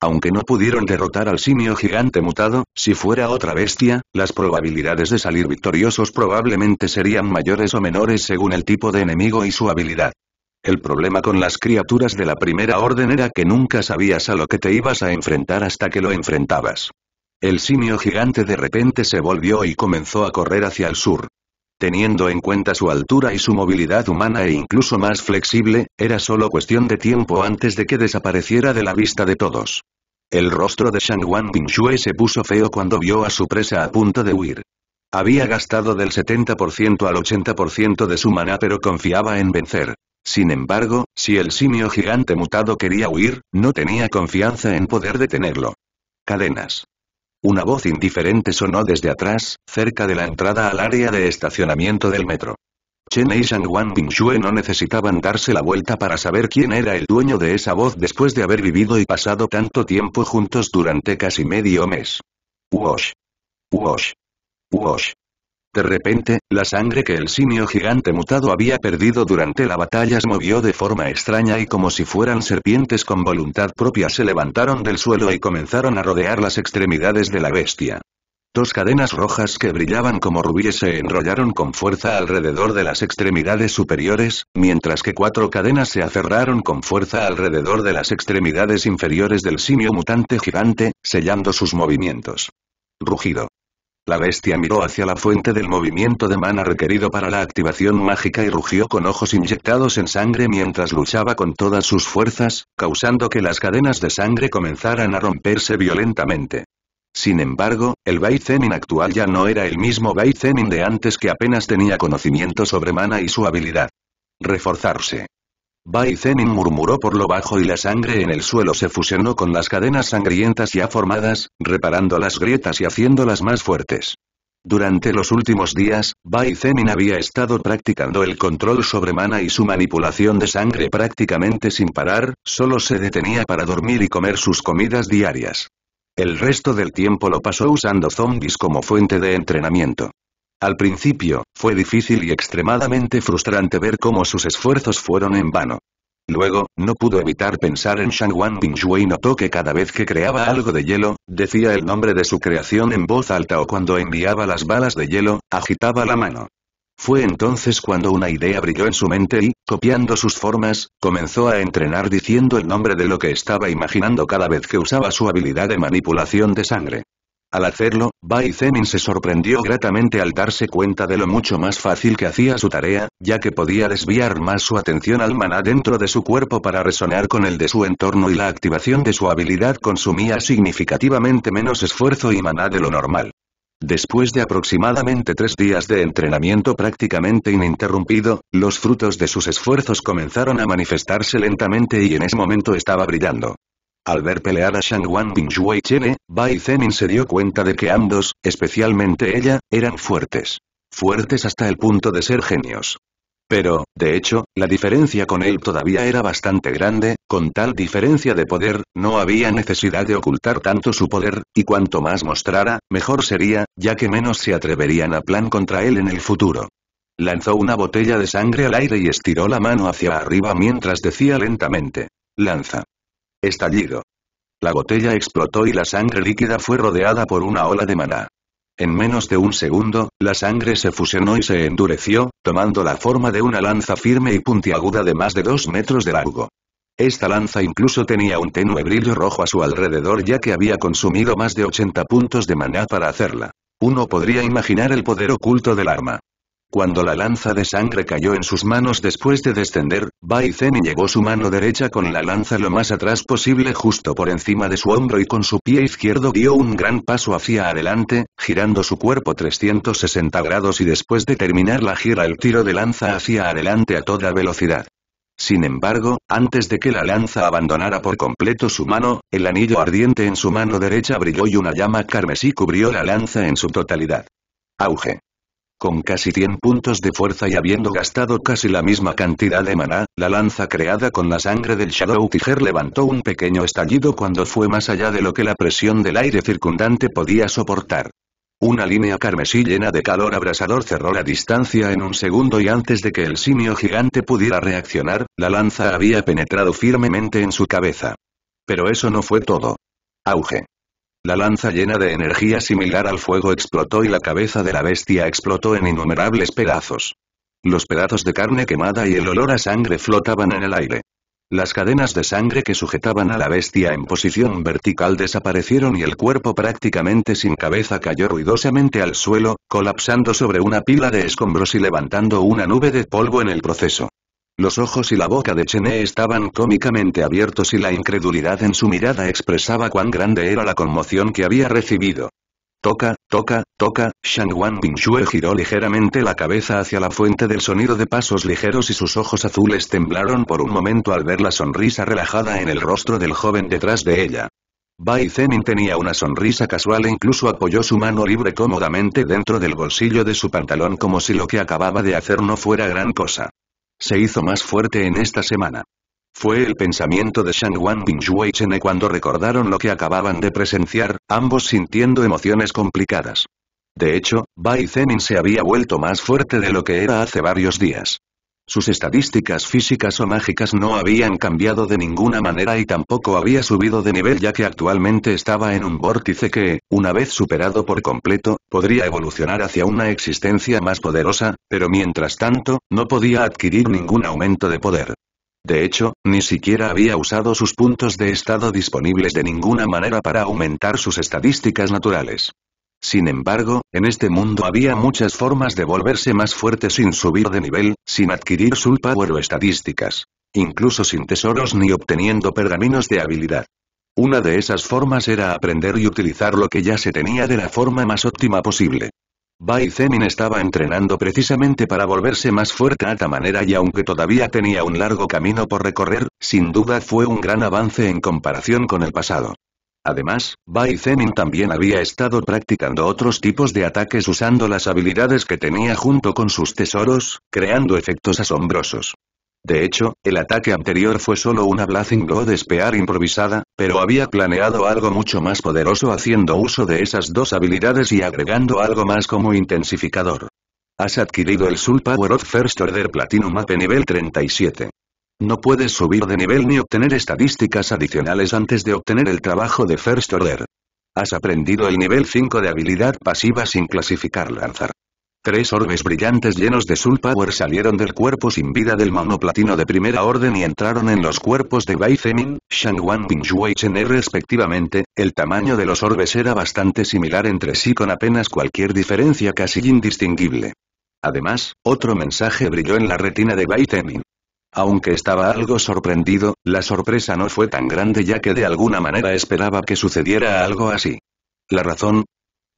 Aunque no pudieron derrotar al simio gigante mutado, si fuera otra bestia, las probabilidades de salir victoriosos probablemente serían mayores o menores según el tipo de enemigo y su habilidad. El problema con las criaturas de la primera orden era que nunca sabías a lo que te ibas a enfrentar hasta que lo enfrentabas. El simio gigante de repente se volvió y comenzó a correr hacia el sur. Teniendo en cuenta su altura y su movilidad humana e incluso más flexible, era solo cuestión de tiempo antes de que desapareciera de la vista de todos. El rostro de ping Bingxue se puso feo cuando vio a su presa a punto de huir. Había gastado del 70% al 80% de su maná pero confiaba en vencer. Sin embargo, si el simio gigante mutado quería huir, no tenía confianza en poder detenerlo. Cadenas. Una voz indiferente sonó desde atrás, cerca de la entrada al área de estacionamiento del metro. Chen Meishan y Wang Bingxue no necesitaban darse la vuelta para saber quién era el dueño de esa voz después de haber vivido y pasado tanto tiempo juntos durante casi medio mes. Wash. Wash. Wash. De repente, la sangre que el simio gigante mutado había perdido durante la batalla se movió de forma extraña y como si fueran serpientes con voluntad propia se levantaron del suelo y comenzaron a rodear las extremidades de la bestia. Dos cadenas rojas que brillaban como rubíes se enrollaron con fuerza alrededor de las extremidades superiores, mientras que cuatro cadenas se aferraron con fuerza alrededor de las extremidades inferiores del simio mutante gigante, sellando sus movimientos. Rugido. La bestia miró hacia la fuente del movimiento de mana requerido para la activación mágica y rugió con ojos inyectados en sangre mientras luchaba con todas sus fuerzas, causando que las cadenas de sangre comenzaran a romperse violentamente. Sin embargo, el Baizenin actual ya no era el mismo Baizenin de antes que apenas tenía conocimiento sobre mana y su habilidad. Reforzarse. Bai murmuró por lo bajo y la sangre en el suelo se fusionó con las cadenas sangrientas ya formadas, reparando las grietas y haciéndolas más fuertes. Durante los últimos días, Bai había estado practicando el control sobre mana y su manipulación de sangre prácticamente sin parar, solo se detenía para dormir y comer sus comidas diarias. El resto del tiempo lo pasó usando zombies como fuente de entrenamiento. Al principio, fue difícil y extremadamente frustrante ver cómo sus esfuerzos fueron en vano. Luego, no pudo evitar pensar en Shangwan shui y notó que cada vez que creaba algo de hielo, decía el nombre de su creación en voz alta o cuando enviaba las balas de hielo, agitaba la mano. Fue entonces cuando una idea brilló en su mente y, copiando sus formas, comenzó a entrenar diciendo el nombre de lo que estaba imaginando cada vez que usaba su habilidad de manipulación de sangre. Al hacerlo, Bai Zemin se sorprendió gratamente al darse cuenta de lo mucho más fácil que hacía su tarea, ya que podía desviar más su atención al maná dentro de su cuerpo para resonar con el de su entorno y la activación de su habilidad consumía significativamente menos esfuerzo y maná de lo normal. Después de aproximadamente tres días de entrenamiento prácticamente ininterrumpido, los frutos de sus esfuerzos comenzaron a manifestarse lentamente y en ese momento estaba brillando. Al ver pelear a Shang Wan Bing Shui Chene, Bai Zemin se dio cuenta de que ambos, especialmente ella, eran fuertes. Fuertes hasta el punto de ser genios. Pero, de hecho, la diferencia con él todavía era bastante grande, con tal diferencia de poder, no había necesidad de ocultar tanto su poder, y cuanto más mostrara, mejor sería, ya que menos se atreverían a plan contra él en el futuro. Lanzó una botella de sangre al aire y estiró la mano hacia arriba mientras decía lentamente. Lanza. Estallido. La botella explotó y la sangre líquida fue rodeada por una ola de maná. En menos de un segundo, la sangre se fusionó y se endureció, tomando la forma de una lanza firme y puntiaguda de más de dos metros de largo. Esta lanza incluso tenía un tenue brillo rojo a su alrededor ya que había consumido más de 80 puntos de maná para hacerla. Uno podría imaginar el poder oculto del arma. Cuando la lanza de sangre cayó en sus manos después de descender, Bai Zen llevó su mano derecha con la lanza lo más atrás posible justo por encima de su hombro y con su pie izquierdo dio un gran paso hacia adelante, girando su cuerpo 360 grados y después de terminar la gira el tiro de lanza hacia adelante a toda velocidad. Sin embargo, antes de que la lanza abandonara por completo su mano, el anillo ardiente en su mano derecha brilló y una llama carmesí cubrió la lanza en su totalidad. Auge. Con casi 100 puntos de fuerza y habiendo gastado casi la misma cantidad de maná, la lanza creada con la sangre del Shadow Tiger levantó un pequeño estallido cuando fue más allá de lo que la presión del aire circundante podía soportar. Una línea carmesí llena de calor abrasador cerró la distancia en un segundo y antes de que el simio gigante pudiera reaccionar, la lanza había penetrado firmemente en su cabeza. Pero eso no fue todo. Auge. La lanza llena de energía similar al fuego explotó y la cabeza de la bestia explotó en innumerables pedazos. Los pedazos de carne quemada y el olor a sangre flotaban en el aire. Las cadenas de sangre que sujetaban a la bestia en posición vertical desaparecieron y el cuerpo prácticamente sin cabeza cayó ruidosamente al suelo, colapsando sobre una pila de escombros y levantando una nube de polvo en el proceso. Los ojos y la boca de Chené estaban cómicamente abiertos y la incredulidad en su mirada expresaba cuán grande era la conmoción que había recibido. Toca, toca, toca, Shang Wan giró ligeramente la cabeza hacia la fuente del sonido de pasos ligeros y sus ojos azules temblaron por un momento al ver la sonrisa relajada en el rostro del joven detrás de ella. Bai Zemin tenía una sonrisa casual e incluso apoyó su mano libre cómodamente dentro del bolsillo de su pantalón como si lo que acababa de hacer no fuera gran cosa. Se hizo más fuerte en esta semana. Fue el pensamiento de Shang Wan Bing Shui Chene cuando recordaron lo que acababan de presenciar, ambos sintiendo emociones complicadas. De hecho, Bai Zenin se había vuelto más fuerte de lo que era hace varios días. Sus estadísticas físicas o mágicas no habían cambiado de ninguna manera y tampoco había subido de nivel ya que actualmente estaba en un vórtice que, una vez superado por completo, podría evolucionar hacia una existencia más poderosa, pero mientras tanto, no podía adquirir ningún aumento de poder. De hecho, ni siquiera había usado sus puntos de estado disponibles de ninguna manera para aumentar sus estadísticas naturales. Sin embargo, en este mundo había muchas formas de volverse más fuerte sin subir de nivel, sin adquirir soul power o estadísticas. Incluso sin tesoros ni obteniendo pergaminos de habilidad. Una de esas formas era aprender y utilizar lo que ya se tenía de la forma más óptima posible. Bai Zemin estaba entrenando precisamente para volverse más fuerte a esta manera y aunque todavía tenía un largo camino por recorrer, sin duda fue un gran avance en comparación con el pasado. Además, Bai también había estado practicando otros tipos de ataques usando las habilidades que tenía junto con sus tesoros, creando efectos asombrosos. De hecho, el ataque anterior fue solo una Blazing God Spear improvisada, pero había planeado algo mucho más poderoso haciendo uso de esas dos habilidades y agregando algo más como intensificador. Has adquirido el Soul Power of First Order Platinum Map nivel 37. No puedes subir de nivel ni obtener estadísticas adicionales antes de obtener el trabajo de First Order. Has aprendido el nivel 5 de habilidad pasiva sin clasificar lanzar. Tres orbes brillantes llenos de Soul Power salieron del cuerpo sin vida del monoplatino de primera orden y entraron en los cuerpos de Bai Zemin, Shangwan Pingzhu y E respectivamente. El tamaño de los orbes era bastante similar entre sí con apenas cualquier diferencia casi indistinguible. Además, otro mensaje brilló en la retina de Bai Zemin. Aunque estaba algo sorprendido, la sorpresa no fue tan grande ya que de alguna manera esperaba que sucediera algo así. ¿La razón?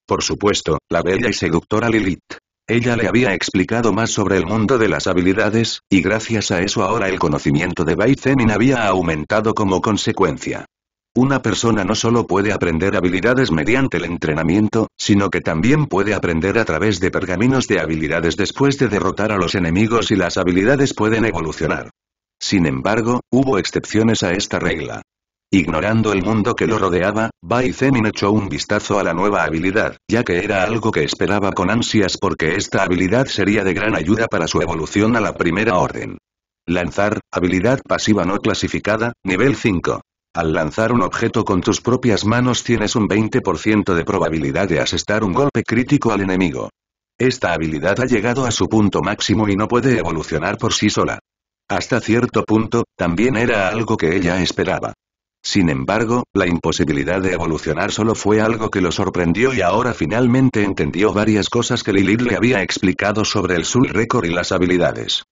Por supuesto, la bella y seductora Lilith. Ella le había explicado más sobre el mundo de las habilidades, y gracias a eso ahora el conocimiento de Baizemin había aumentado como consecuencia. Una persona no solo puede aprender habilidades mediante el entrenamiento, sino que también puede aprender a través de pergaminos de habilidades después de derrotar a los enemigos y las habilidades pueden evolucionar. Sin embargo, hubo excepciones a esta regla. Ignorando el mundo que lo rodeaba, Bai Zemin echó un vistazo a la nueva habilidad, ya que era algo que esperaba con ansias porque esta habilidad sería de gran ayuda para su evolución a la primera orden. Lanzar, habilidad pasiva no clasificada, nivel 5. Al lanzar un objeto con tus propias manos tienes un 20% de probabilidad de asestar un golpe crítico al enemigo. Esta habilidad ha llegado a su punto máximo y no puede evolucionar por sí sola. Hasta cierto punto, también era algo que ella esperaba. Sin embargo, la imposibilidad de evolucionar solo fue algo que lo sorprendió y ahora finalmente entendió varias cosas que Lilith le había explicado sobre el Soul Record y las habilidades.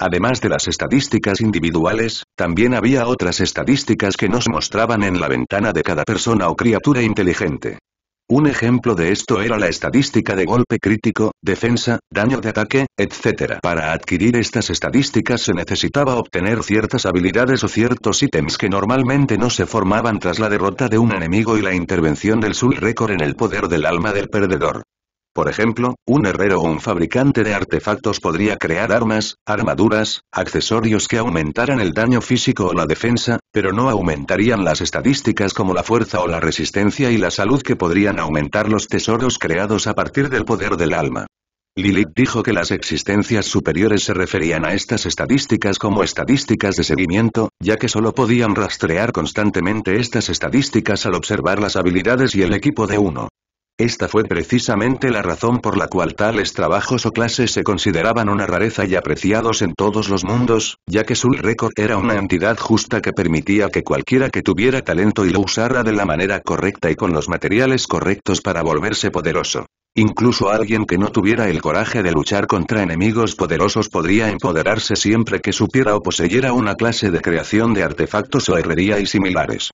Además de las estadísticas individuales, también había otras estadísticas que nos mostraban en la ventana de cada persona o criatura inteligente. Un ejemplo de esto era la estadística de golpe crítico, defensa, daño de ataque, etc. Para adquirir estas estadísticas se necesitaba obtener ciertas habilidades o ciertos ítems que normalmente no se formaban tras la derrota de un enemigo y la intervención del Soul Record en el poder del alma del perdedor. Por ejemplo, un herrero o un fabricante de artefactos podría crear armas, armaduras, accesorios que aumentaran el daño físico o la defensa, pero no aumentarían las estadísticas como la fuerza o la resistencia y la salud que podrían aumentar los tesoros creados a partir del poder del alma. Lilith dijo que las existencias superiores se referían a estas estadísticas como estadísticas de seguimiento, ya que solo podían rastrear constantemente estas estadísticas al observar las habilidades y el equipo de uno. Esta fue precisamente la razón por la cual tales trabajos o clases se consideraban una rareza y apreciados en todos los mundos, ya que Soul Record era una entidad justa que permitía que cualquiera que tuviera talento y lo usara de la manera correcta y con los materiales correctos para volverse poderoso. Incluso alguien que no tuviera el coraje de luchar contra enemigos poderosos podría empoderarse siempre que supiera o poseyera una clase de creación de artefactos o herrería y similares.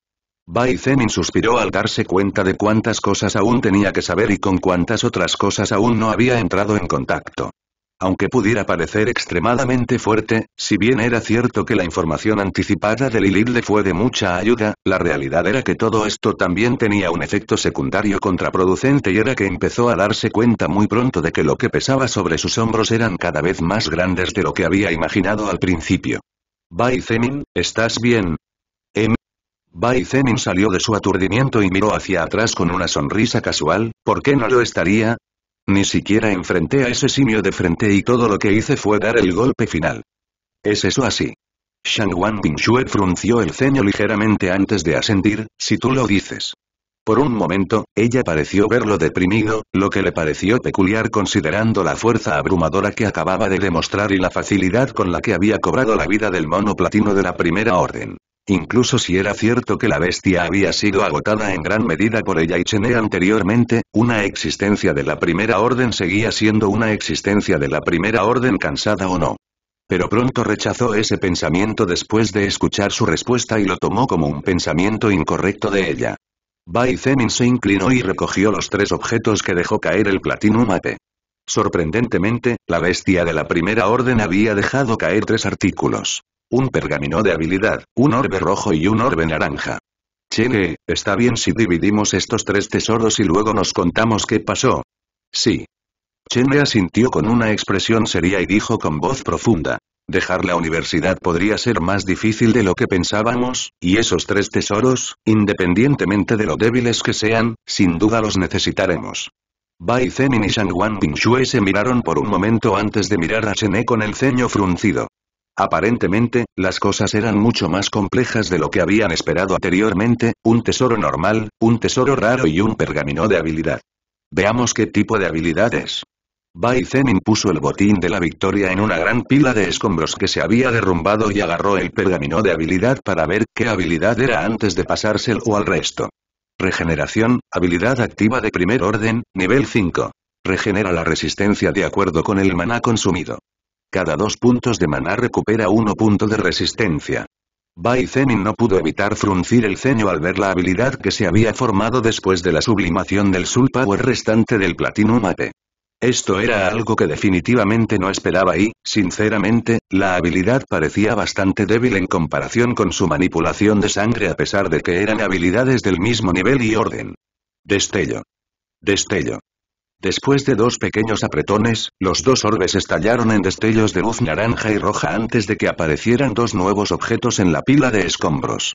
Bai suspiró al darse cuenta de cuántas cosas aún tenía que saber y con cuántas otras cosas aún no había entrado en contacto. Aunque pudiera parecer extremadamente fuerte, si bien era cierto que la información anticipada de Lilith le fue de mucha ayuda, la realidad era que todo esto también tenía un efecto secundario contraproducente y era que empezó a darse cuenta muy pronto de que lo que pesaba sobre sus hombros eran cada vez más grandes de lo que había imaginado al principio. Bai ¿estás bien? Bai salió de su aturdimiento y miró hacia atrás con una sonrisa casual, ¿por qué no lo estaría? Ni siquiera enfrenté a ese simio de frente y todo lo que hice fue dar el golpe final. ¿Es eso así? Shang Wan frunció el ceño ligeramente antes de asentir, si tú lo dices. Por un momento, ella pareció verlo deprimido, lo que le pareció peculiar considerando la fuerza abrumadora que acababa de demostrar y la facilidad con la que había cobrado la vida del mono platino de la primera orden. Incluso si era cierto que la bestia había sido agotada en gran medida por ella y Chené anteriormente, una existencia de la primera orden seguía siendo una existencia de la primera orden cansada o no. Pero pronto rechazó ese pensamiento después de escuchar su respuesta y lo tomó como un pensamiento incorrecto de ella. Bai Zemin se inclinó y recogió los tres objetos que dejó caer el platino mate. Sorprendentemente, la bestia de la primera orden había dejado caer tres artículos. Un pergamino de habilidad, un orbe rojo y un orbe naranja. Chene, ¿está bien si dividimos estos tres tesoros y luego nos contamos qué pasó? Sí. Chene asintió con una expresión seria y dijo con voz profunda. Dejar la universidad podría ser más difícil de lo que pensábamos, y esos tres tesoros, independientemente de lo débiles que sean, sin duda los necesitaremos. Bai Chen y Shang Wan Pingxue se miraron por un momento antes de mirar a Chene con el ceño fruncido. Aparentemente, las cosas eran mucho más complejas de lo que habían esperado anteriormente, un tesoro normal, un tesoro raro y un pergamino de habilidad. Veamos qué tipo de habilidad es. Bai impuso el botín de la victoria en una gran pila de escombros que se había derrumbado y agarró el pergamino de habilidad para ver qué habilidad era antes de pasárselo al resto. Regeneración, habilidad activa de primer orden, nivel 5. Regenera la resistencia de acuerdo con el maná consumido. Cada dos puntos de maná recupera uno punto de resistencia. Bai no pudo evitar fruncir el ceño al ver la habilidad que se había formado después de la sublimación del Soul Power restante del Platinum mate. Esto era algo que definitivamente no esperaba y, sinceramente, la habilidad parecía bastante débil en comparación con su manipulación de sangre a pesar de que eran habilidades del mismo nivel y orden. Destello. Destello. Después de dos pequeños apretones, los dos orbes estallaron en destellos de luz naranja y roja antes de que aparecieran dos nuevos objetos en la pila de escombros.